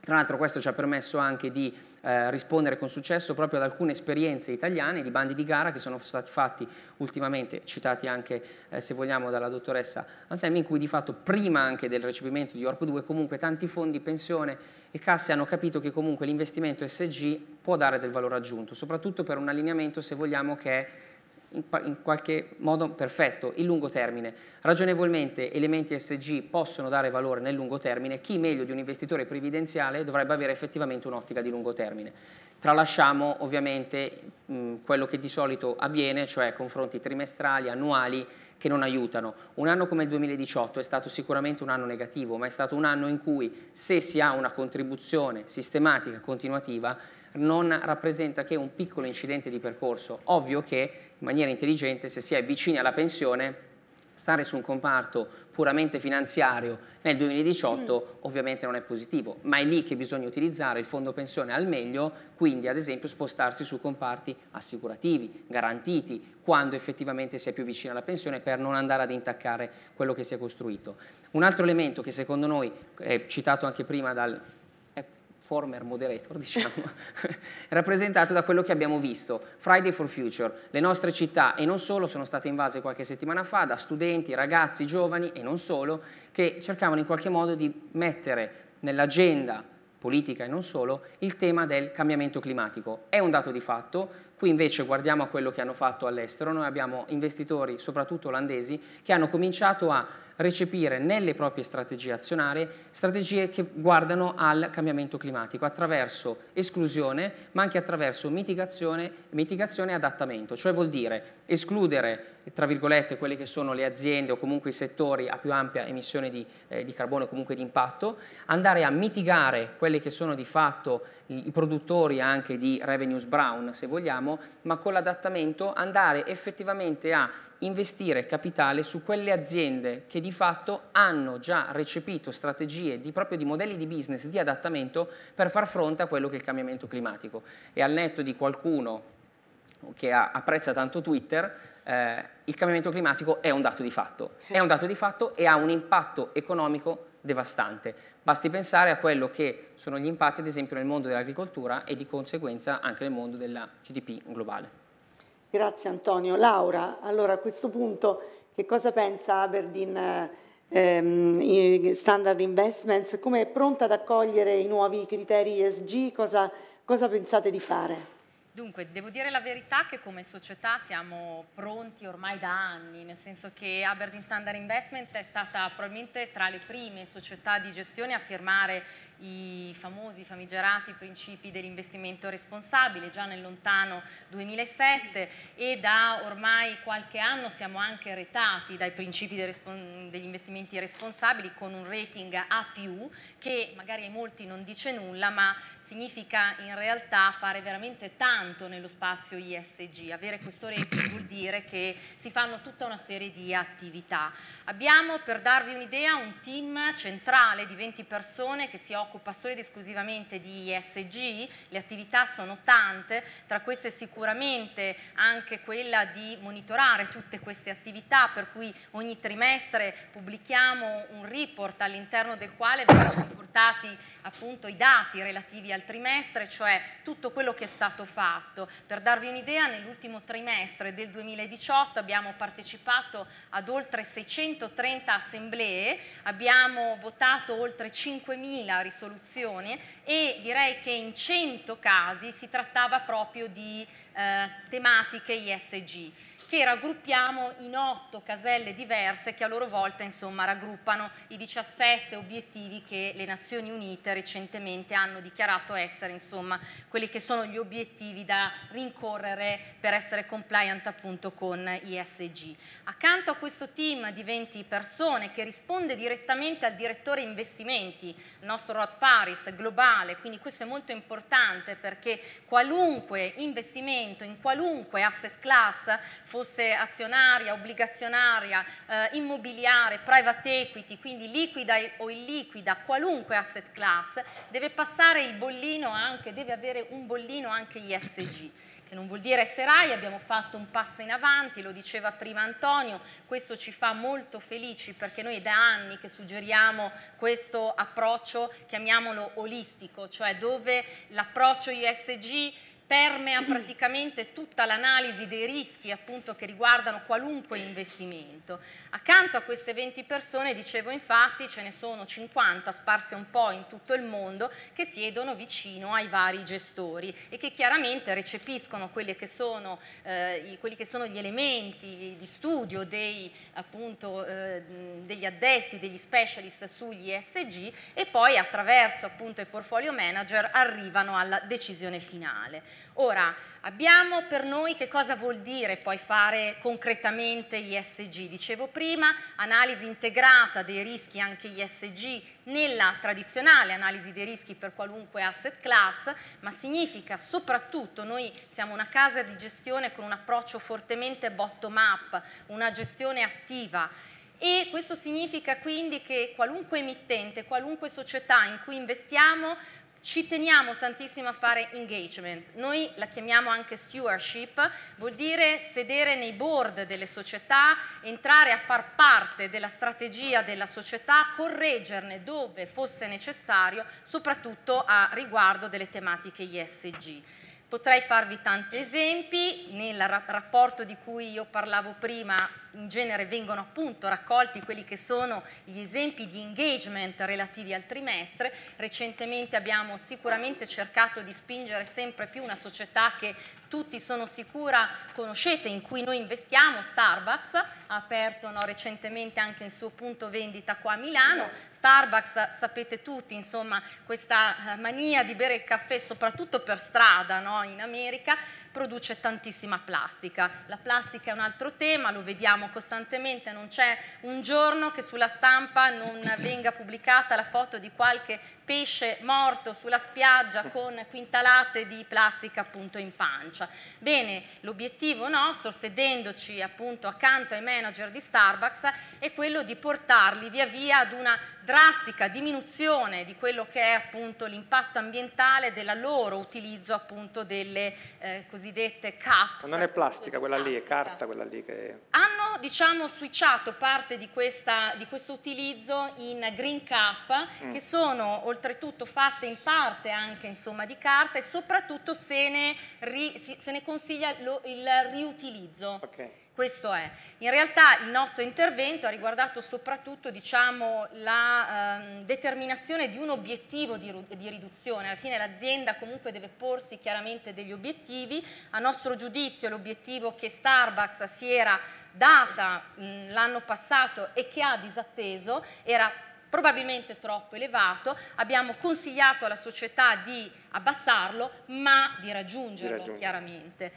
Speaker 6: Tra l'altro questo ci ha permesso anche di eh, rispondere con successo proprio ad alcune esperienze italiane di bandi di gara che sono stati fatti ultimamente, citati anche eh, se vogliamo dalla dottoressa Anselmi, in cui di fatto prima anche del recepimento di Orp 2 comunque tanti fondi, pensione e casse hanno capito che comunque l'investimento SG può dare del valore aggiunto, soprattutto per un allineamento se vogliamo che è in, in qualche modo perfetto il lungo termine. Ragionevolmente elementi SG possono dare valore nel lungo termine, chi meglio di un investitore previdenziale dovrebbe avere effettivamente un'ottica di lungo termine. Tralasciamo ovviamente mh, quello che di solito avviene, cioè confronti trimestrali, annuali, che non aiutano. Un anno come il 2018 è stato sicuramente un anno negativo, ma è stato un anno in cui se si ha una contribuzione sistematica, continuativa, non rappresenta che un piccolo incidente di percorso. Ovvio che in maniera intelligente, se si è vicini alla pensione, stare su un comparto puramente finanziario nel 2018 mm. ovviamente non è positivo, ma è lì che bisogna utilizzare il fondo pensione al meglio, quindi ad esempio spostarsi su comparti assicurativi, garantiti, quando effettivamente si è più vicini alla pensione per non andare ad intaccare quello che si è costruito. Un altro elemento che secondo noi, è citato anche prima dal former moderator, diciamo, rappresentato da quello che abbiamo visto. Friday for Future, le nostre città e non solo sono state invase qualche settimana fa da studenti, ragazzi, giovani e non solo, che cercavano in qualche modo di mettere nell'agenda politica e non solo, il tema del cambiamento climatico. È un dato di fatto, qui invece guardiamo a quello che hanno fatto all'estero, noi abbiamo investitori, soprattutto olandesi, che hanno cominciato a recepire nelle proprie strategie azionarie strategie che guardano al cambiamento climatico attraverso esclusione ma anche attraverso mitigazione, mitigazione e adattamento, cioè vuol dire escludere tra virgolette quelle che sono le aziende o comunque i settori a più ampia emissione di, eh, di carbone o comunque di impatto, andare a mitigare quelli che sono di fatto i produttori anche di revenues brown se vogliamo, ma con l'adattamento andare effettivamente a investire capitale su quelle aziende che di fatto hanno già recepito strategie di, proprio di modelli di business di adattamento per far fronte a quello che è il cambiamento climatico. E al netto di qualcuno che apprezza tanto Twitter, eh, il cambiamento climatico è un dato di fatto. È un dato di fatto e ha un impatto economico devastante. Basti pensare a quello che sono gli impatti, ad esempio, nel mondo dell'agricoltura e di conseguenza anche nel mondo della GDP globale.
Speaker 1: Grazie Antonio. Laura, allora a questo punto che cosa pensa Aberdeen ehm, Standard Investments? Come è pronta ad accogliere i nuovi criteri ESG? Cosa, cosa pensate di fare?
Speaker 7: Dunque, devo dire la verità che come società siamo pronti ormai da anni, nel senso che Aberdeen Standard Investment è stata probabilmente tra le prime società di gestione a firmare i famosi, famigerati principi dell'investimento responsabile già nel lontano 2007 e da ormai qualche anno siamo anche retati dai principi degli investimenti responsabili con un rating A+, che magari a molti non dice nulla ma significa in realtà fare veramente tanto nello spazio ISG, avere questo rating vuol dire che si fanno tutta una serie di attività. Abbiamo per darvi un'idea un team centrale di 20 persone che si occupa solo ed esclusivamente di ISG, le attività sono tante, tra queste sicuramente anche quella di monitorare tutte queste attività per cui ogni trimestre pubblichiamo un report all'interno del quale vengono riportati appunto i dati relativi al al trimestre, cioè tutto quello che è stato fatto. Per darvi un'idea, nell'ultimo trimestre del 2018 abbiamo partecipato ad oltre 630 assemblee, abbiamo votato oltre 5.000 risoluzioni e direi che in 100 casi si trattava proprio di eh, tematiche ISG che raggruppiamo in otto caselle diverse che a loro volta insomma, raggruppano i 17 obiettivi che le Nazioni Unite recentemente hanno dichiarato essere insomma, quelli che sono gli obiettivi da rincorrere per essere compliant appunto con ISG. Accanto a questo team di 20 persone che risponde direttamente al direttore investimenti, il nostro Rod Paris globale, quindi questo è molto importante perché qualunque investimento in qualunque asset class fosse azionaria, obbligazionaria, eh, immobiliare, private equity, quindi liquida o illiquida, qualunque asset class, deve passare il bollino anche, deve avere un bollino anche ISG che non vuol dire SRAI, abbiamo fatto un passo in avanti, lo diceva prima Antonio, questo ci fa molto felici perché noi da anni che suggeriamo questo approccio, chiamiamolo olistico, cioè dove l'approccio ISG permea praticamente tutta l'analisi dei rischi appunto, che riguardano qualunque investimento. Accanto a queste 20 persone, dicevo infatti, ce ne sono 50 sparse un po' in tutto il mondo che siedono vicino ai vari gestori e che chiaramente recepiscono quelli che sono, eh, quelli che sono gli elementi di studio dei, appunto, eh, degli addetti, degli specialist sugli ESG e poi attraverso appunto, i portfolio manager arrivano alla decisione finale. Ora, abbiamo per noi che cosa vuol dire poi fare concretamente ISG? Dicevo prima, analisi integrata dei rischi anche ISG nella tradizionale analisi dei rischi per qualunque asset class, ma significa soprattutto noi siamo una casa di gestione con un approccio fortemente bottom up, una gestione attiva e questo significa quindi che qualunque emittente, qualunque società in cui investiamo ci teniamo tantissimo a fare engagement, noi la chiamiamo anche stewardship, vuol dire sedere nei board delle società, entrare a far parte della strategia della società, correggerne dove fosse necessario, soprattutto a riguardo delle tematiche ISG. Potrei farvi tanti esempi, nel rapporto di cui io parlavo prima in genere vengono appunto raccolti quelli che sono gli esempi di engagement relativi al trimestre, recentemente abbiamo sicuramente cercato di spingere sempre più una società che tutti sono sicura conoscete, in cui noi investiamo, Starbucks, aperto no, recentemente anche il suo punto vendita qua a Milano, Starbucks sapete tutti insomma questa eh, mania di bere il caffè soprattutto per strada no, in America produce tantissima plastica. La plastica è un altro tema, lo vediamo costantemente, non c'è un giorno che sulla stampa non venga pubblicata la foto di qualche pesce morto sulla spiaggia con quintalate di plastica appunto in pancia. Bene, l'obiettivo nostro, sedendoci appunto accanto ai manager manager di Starbucks è quello di portarli via via ad una drastica diminuzione di quello che è appunto l'impatto ambientale della loro utilizzo appunto delle eh, cosiddette caps. Non
Speaker 4: è plastica quella plastica. lì, è carta quella lì che...
Speaker 7: Hanno diciamo switchato parte di, questa, di questo utilizzo in green cap mm. che sono oltretutto fatte in parte anche insomma di carta e soprattutto se ne, ri, se ne consiglia lo, il riutilizzo. Okay. Questo è. In realtà il nostro intervento ha riguardato soprattutto diciamo, la ehm, determinazione di un obiettivo di, di riduzione. Alla fine l'azienda comunque deve porsi chiaramente degli obiettivi. A nostro giudizio l'obiettivo che Starbucks si era data l'anno passato e che ha disatteso era probabilmente troppo elevato, abbiamo consigliato alla società di abbassarlo ma di raggiungerlo, di raggiungerlo. chiaramente.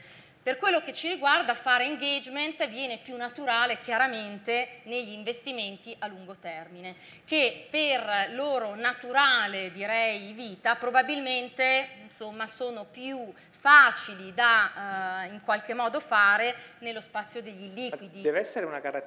Speaker 7: Per quello che ci riguarda fare engagement viene più naturale chiaramente negli investimenti a lungo termine, che per loro naturale direi vita probabilmente insomma, sono più facili da eh, in qualche modo fare nello spazio degli liquidi. Deve
Speaker 4: essere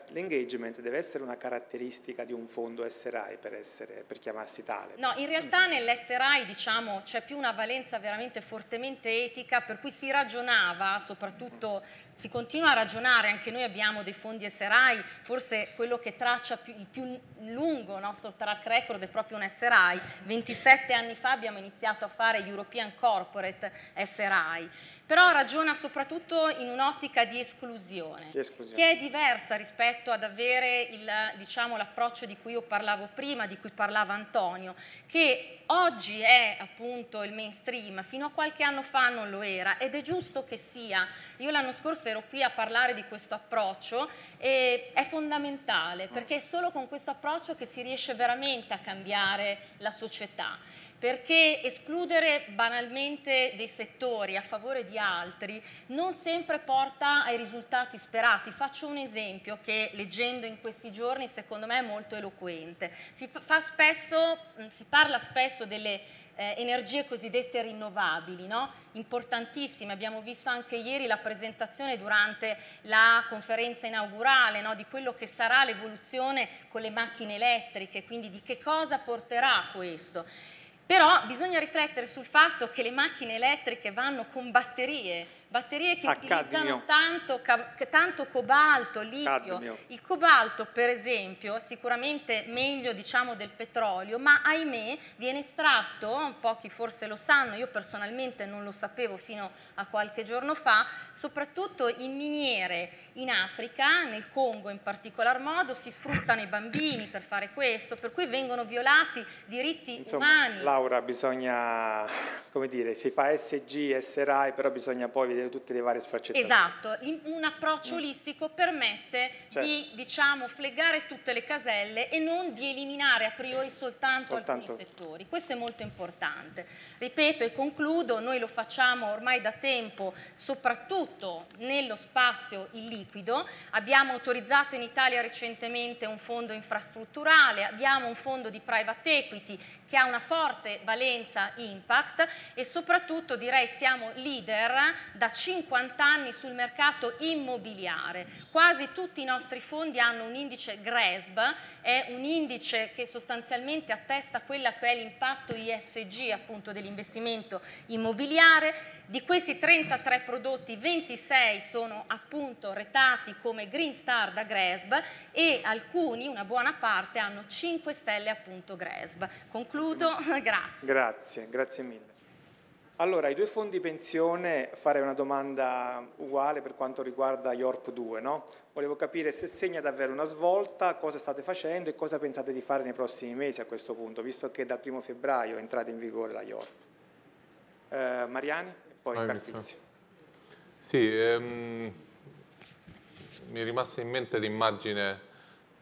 Speaker 4: l'engagement deve essere una caratteristica di un fondo SRI per, essere, per chiamarsi tale.
Speaker 7: No, in realtà nell'SRI diciamo, c'è più una valenza veramente fortemente etica per cui si ragionava, soprattutto si continua a ragionare, anche noi abbiamo dei fondi SRI, forse quello che traccia più, il più lungo nostro track record è proprio un SRI, 27 anni fa abbiamo iniziato a fare European Corporate SRI però ragiona soprattutto in un'ottica di esclusione,
Speaker 6: esclusione, che è
Speaker 7: diversa rispetto ad avere diciamo, l'approccio diciamo, di cui io parlavo prima, di cui parlava Antonio, che oggi è appunto il mainstream, fino a qualche anno fa non lo era ed è giusto che sia. Io l'anno scorso ero qui a parlare di questo approccio e è fondamentale perché è solo con questo approccio che si riesce veramente a cambiare la società perché escludere banalmente dei settori a favore di altri non sempre porta ai risultati sperati. Faccio un esempio che leggendo in questi giorni secondo me è molto eloquente. Si, spesso, mm, si parla spesso delle eh, energie cosiddette rinnovabili, no? importantissime, abbiamo visto anche ieri la presentazione durante la conferenza inaugurale no? di quello che sarà l'evoluzione con le macchine elettriche, quindi di che cosa porterà questo. Però bisogna riflettere sul fatto che le macchine elettriche vanno con batterie batterie che ah, utilizzano tanto, tanto, cobalto, litio. Cadmio. Il cobalto per esempio sicuramente meglio diciamo, del petrolio ma ahimè viene estratto, pochi forse lo sanno, io personalmente non lo sapevo fino a qualche giorno fa, soprattutto in miniere in Africa, nel Congo in particolar modo, si sfruttano i bambini per fare questo, per cui vengono violati diritti Insomma, umani.
Speaker 4: Laura bisogna, come dire, si fa SG, SRAI, però bisogna poi vedere vedere tutte le varie sfaccettature.
Speaker 7: Esatto, un approccio mm. olistico permette certo. di diciamo, flegare tutte le caselle e non di eliminare a priori soltanto, soltanto, alcuni settori. Questo è molto importante. Ripeto e concludo, noi lo facciamo ormai da tempo, soprattutto nello spazio illiquido. Abbiamo autorizzato in Italia recentemente un fondo infrastrutturale, abbiamo un fondo di private equity che ha una forte valenza impact e soprattutto direi siamo leader da 50 anni sul mercato immobiliare. Quasi tutti i nostri fondi hanno un indice GRESB, è un indice che sostanzialmente attesta quello che è l'impatto ISG appunto dell'investimento immobiliare. Di questi 33 prodotti 26 sono appunto retati come Green Star da GRESB e alcuni, una buona parte, hanno 5 stelle appunto GRESB. Concludo, grazie.
Speaker 4: Grazie, grazie mille. Allora, i due fondi pensione, farei una domanda uguale per quanto riguarda IORP 2, no? Volevo capire se segna davvero una svolta, cosa state facendo e cosa pensate di fare nei prossimi mesi a questo punto, visto che dal primo febbraio è entrata in vigore la IORP. Eh, Mariani e poi ah,
Speaker 3: Sì, ehm, mi è rimasta in mente l'immagine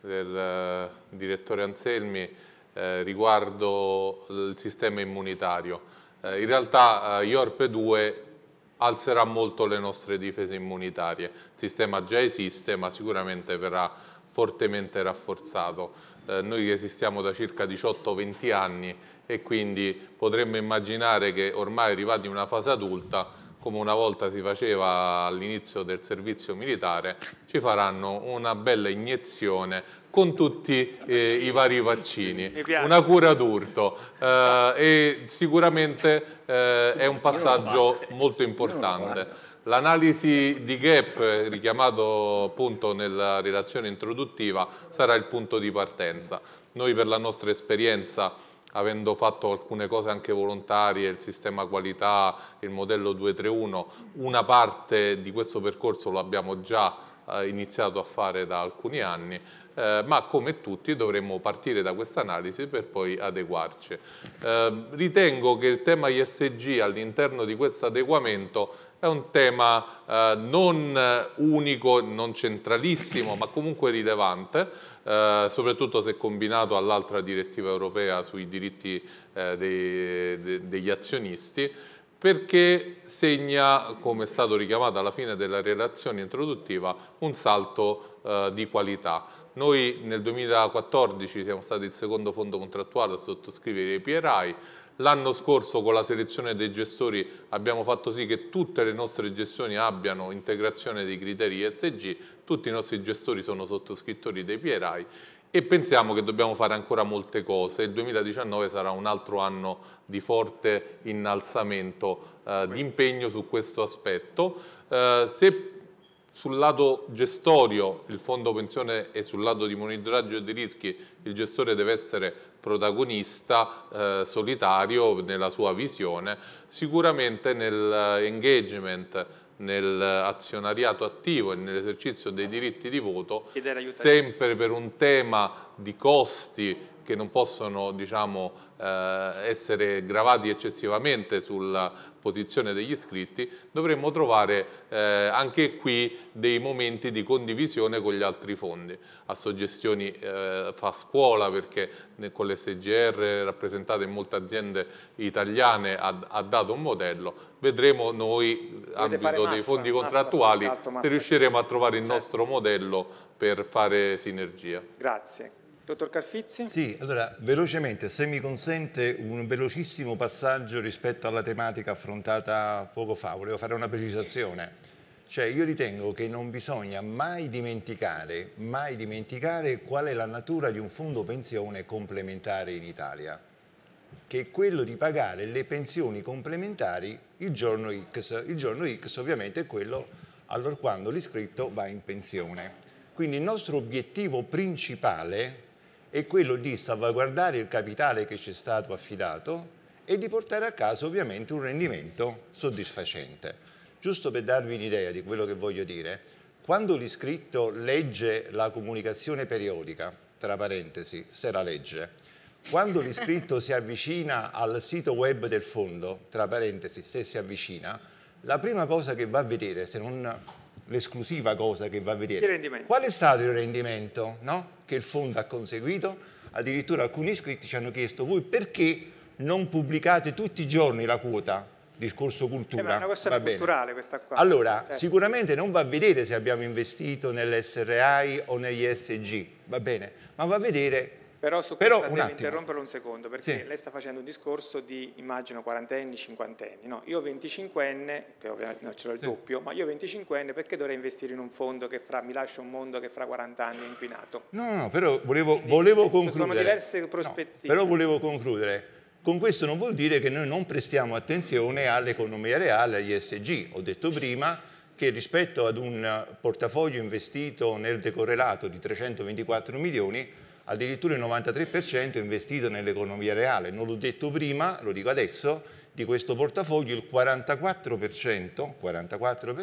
Speaker 3: del eh, direttore Anselmi eh, riguardo il sistema immunitario eh, in realtà eh, IORP2 alzerà molto le nostre difese immunitarie. Il sistema già esiste, ma sicuramente verrà fortemente rafforzato. Eh, noi esistiamo da circa 18-20 anni e quindi potremmo immaginare che ormai arrivati in una fase adulta come una volta si faceva all'inizio del servizio militare, ci faranno una bella iniezione con tutti eh, i vari vaccini, una cura d'urto eh, e sicuramente eh, è un passaggio molto importante. L'analisi di gap richiamato appunto nella relazione introduttiva sarà il punto di partenza. Noi per la nostra esperienza avendo fatto alcune cose anche volontarie, il sistema qualità, il modello 231, una parte di questo percorso l'abbiamo già eh, iniziato a fare da alcuni anni, eh, ma come tutti dovremmo partire da questa analisi per poi adeguarci. Eh, ritengo che il tema ISG all'interno di questo adeguamento è un tema eh, non unico, non centralissimo, ma comunque rilevante, eh, soprattutto se combinato all'altra direttiva europea sui diritti eh, dei, de, degli azionisti, perché segna, come è stato richiamato alla fine della relazione introduttiva, un salto eh, di qualità. Noi nel 2014 siamo stati il secondo fondo contrattuale a sottoscrivere i PRI, L'anno scorso con la selezione dei gestori abbiamo fatto sì che tutte le nostre gestioni abbiano integrazione dei criteri ESG, tutti i nostri gestori sono sottoscrittori dei PRI e pensiamo che dobbiamo fare ancora molte cose. Il 2019 sarà un altro anno di forte innalzamento eh, di impegno su questo aspetto. Eh, se sul lato gestorio il fondo pensione e sul lato di monitoraggio dei rischi il gestore deve essere protagonista eh, solitario nella sua visione, sicuramente nell'engagement eh, nell'azionariato attivo e nell'esercizio dei diritti di voto, sempre per un tema di costi che non possono diciamo, eh, essere gravati eccessivamente sulla posizione degli iscritti, dovremmo trovare eh, anche qui dei momenti di condivisione con gli altri fondi. A suggestioni eh, fa scuola perché con l'SGR rappresentate in molte aziende italiane ha, ha, dato un modello. Vedremo noi, ambito massa, dei fondi contrattuali, massa, se riusciremo a trovare il certo. nostro modello per fare sinergia. Grazie.
Speaker 8: Dottor Calfizzi? Sì, allora velocemente, se mi consente un velocissimo passaggio rispetto alla tematica affrontata poco fa, volevo fare una precisazione. Cioè io ritengo che non bisogna mai dimenticare, mai dimenticare qual è la natura di un fondo pensione complementare in Italia, che è quello di pagare le pensioni complementari il giorno X. Il giorno X ovviamente è quello quando l'iscritto va in pensione. Quindi il nostro obiettivo principale è quello di salvaguardare il capitale che ci è stato affidato e di portare a casa ovviamente un rendimento soddisfacente. Giusto per darvi un'idea di quello che voglio dire, quando l'iscritto legge la comunicazione periodica, tra parentesi, se la legge, quando l'iscritto si avvicina al sito web del fondo, tra parentesi, se si avvicina, la prima cosa che va a vedere, se non l'esclusiva cosa che va a vedere. Qual è stato il rendimento no? che il fondo ha conseguito? Addirittura alcuni iscritti ci hanno chiesto voi perché non pubblicate tutti i giorni la quota? Discorso cultura. Eh, ma è una questione culturale
Speaker 4: questa qua. Allora, certo. sicuramente
Speaker 8: non va a vedere se abbiamo investito nell'SRI o negli SG, va bene, ma va a vedere però su Però questo devo interromperlo
Speaker 4: un secondo, perché sì. lei sta facendo un discorso di, immagino, quarantenni, cinquantenni. No, io 25enne, che ovviamente non ce l'ho il sì. doppio, ma io 25enne perché dovrei investire in un fondo che fra, mi lascia un mondo che fra 40 anni è inquinato?
Speaker 8: No, no, però volevo, Quindi, volevo concludere. Sono diverse prospettive. No, però volevo concludere. Con questo non vuol dire che noi non prestiamo attenzione all'economia reale, agli SG. Ho detto prima che rispetto ad un portafoglio investito nel decorrelato di 324 milioni addirittura il 93% è investito nell'economia reale. Non l'ho detto prima, lo dico adesso, di questo portafoglio il 44%, 44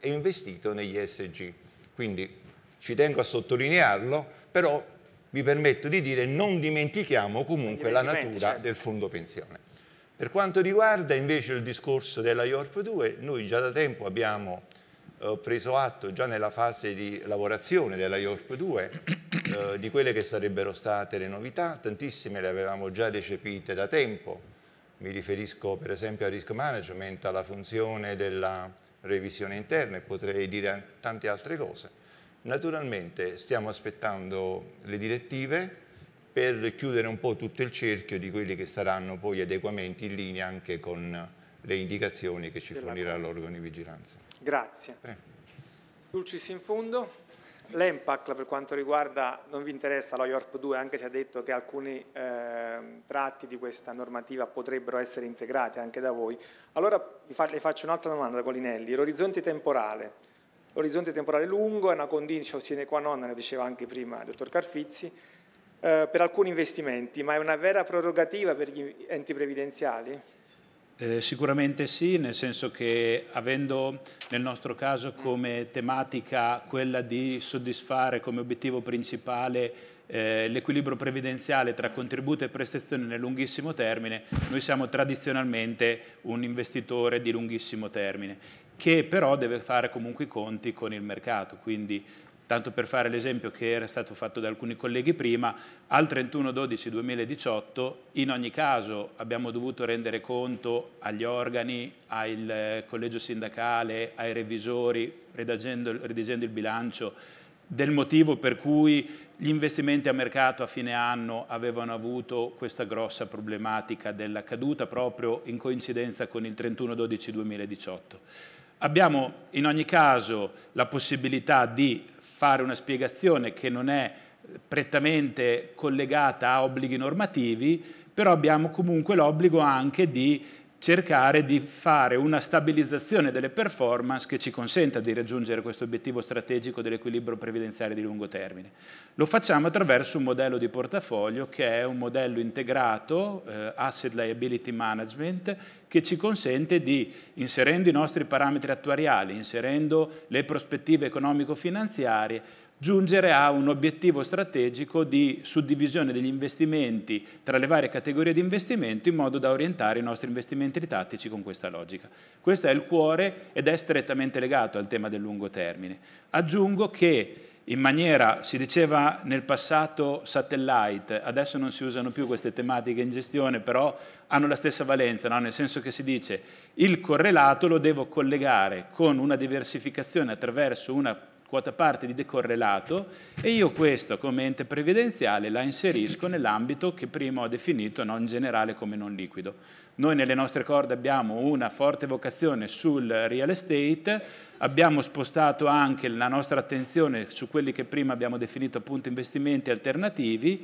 Speaker 8: è investito negli SG. Quindi ci tengo a sottolinearlo, però mi permetto di dire non dimentichiamo comunque la natura certo. del fondo pensione. Per quanto riguarda invece il discorso della IORP 2, noi già da tempo abbiamo preso atto già nella fase di lavorazione della IORP 2 eh, di quelle che sarebbero state le novità, tantissime le avevamo già recepite da tempo, mi riferisco per esempio al risk management, alla funzione della revisione interna e potrei dire tante altre cose. Naturalmente stiamo aspettando le direttive per chiudere un po' tutto il cerchio di quelli che saranno poi adeguamenti in linea anche con le indicazioni che ci fornirà l'organo di vigilanza. Grazie.
Speaker 4: Prego. Dulcis in fundo, L'EMPAC per quanto riguarda, non vi interessa lo IORP 2 anche se ha detto che alcuni eh, tratti di questa normativa potrebbero essere integrati anche da voi. Allora le faccio un'altra domanda da Colinelli, l'orizzonte temporale. L'orizzonte temporale lungo è una condizione sine qua non, ne diceva anche prima il dottor Carfizzi, eh, per alcuni investimenti, ma è una vera prerogativa per gli enti previdenziali?
Speaker 9: Eh, sicuramente sì, nel senso che avendo nel nostro caso come tematica quella di soddisfare come obiettivo principale eh, l'equilibrio previdenziale tra contributo e prestazione nel lunghissimo termine, noi siamo tradizionalmente un investitore di lunghissimo termine che però deve fare comunque i conti con il mercato, quindi Tanto per fare l'esempio che era stato fatto da alcuni colleghi prima, al 31-12-2018 in ogni caso abbiamo dovuto rendere conto agli organi, al eh, collegio sindacale, ai revisori, redigendo il bilancio, del motivo per cui gli investimenti a mercato a fine anno avevano avuto questa grossa problematica della caduta proprio in coincidenza con il 31-12-2018. Abbiamo in ogni caso la possibilità di fare una spiegazione che non è prettamente collegata a obblighi normativi, però abbiamo comunque l'obbligo anche di cercare di fare una stabilizzazione delle performance che ci consenta di raggiungere questo obiettivo strategico dell'equilibrio previdenziale di lungo termine. Lo facciamo attraverso un modello di portafoglio che è un modello integrato, eh, Asset Liability Management, che ci consente di, inserendo i nostri parametri attuariali, inserendo le prospettive economico-finanziarie, giungere a un obiettivo strategico di suddivisione degli investimenti tra le varie categorie di investimento in modo da orientare i nostri investimenti tattici con questa logica. Questo è il cuore ed è strettamente legato al tema del lungo termine. Aggiungo che in maniera, si diceva nel passato satellite, adesso non si usano più queste tematiche in gestione, però hanno la stessa valenza, no? nel senso che si dice il correlato lo devo collegare con una diversificazione attraverso una quota parte di decorrelato e io questo come ente previdenziale la inserisco nell'ambito che prima ho definito non generale come non liquido. Noi nelle nostre corde abbiamo una forte vocazione sul real estate, abbiamo spostato anche la nostra attenzione su quelli che prima abbiamo definito appunto investimenti alternativi.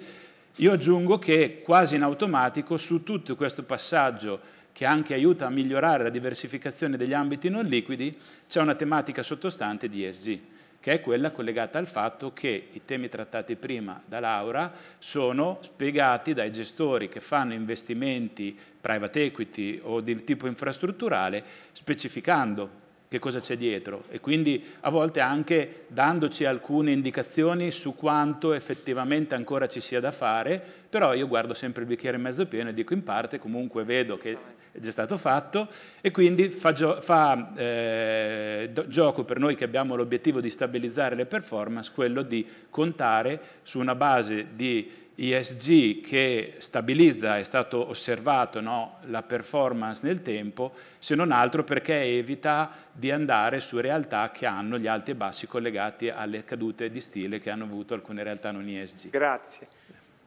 Speaker 9: Io aggiungo che quasi in automatico su tutto questo passaggio che anche aiuta a migliorare la diversificazione degli ambiti non liquidi, c'è una tematica sottostante di ESG che è quella collegata al fatto che i temi trattati prima da Laura sono spiegati dai gestori che fanno investimenti private equity o di tipo infrastrutturale, specificando che cosa c'è dietro e quindi a volte anche dandoci alcune indicazioni su quanto effettivamente ancora ci sia da fare, però io guardo sempre il bicchiere mezzo pieno e dico in parte comunque vedo che è già stato fatto e quindi fa, gio fa eh, gioco per noi che abbiamo l'obiettivo di stabilizzare le performance, quello di contare su una base di ISG che stabilizza, è stato osservato, no, la performance nel tempo, se non altro perché evita di andare su realtà che hanno gli alti e bassi collegati alle cadute di stile che hanno avuto alcune realtà non ISG. Grazie.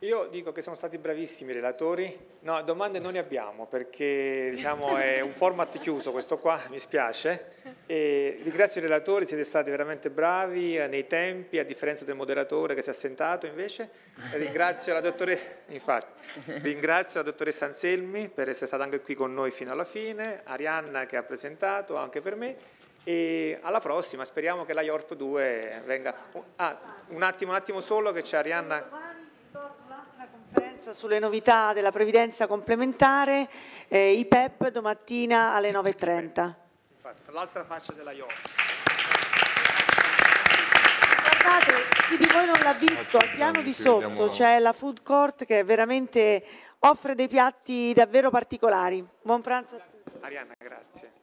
Speaker 4: Io dico che sono stati bravissimi i relatori, no, domande non ne abbiamo perché diciamo, è un format chiuso questo qua, mi spiace. E ringrazio i relatori, siete stati veramente bravi eh, nei tempi, a differenza del moderatore che si è assentato invece. Ringrazio la dottoressa, infatti, ringrazio la dottoressa Anselmi per essere stata anche qui con noi fino alla fine, Arianna che ha presentato anche per me e alla prossima speriamo che la IORP 2 venga... Ah, un attimo, un attimo solo che c'è Arianna
Speaker 1: conferenza sulle novità della previdenza complementare, eh, IPEP domattina alle 9.30.
Speaker 4: L'altra faccia della IOP.
Speaker 1: Guardate, chi di voi non l'ha visto, al piano di sotto c'è la food court che veramente offre dei piatti davvero particolari. Buon pranzo a tutti. Arianna, grazie.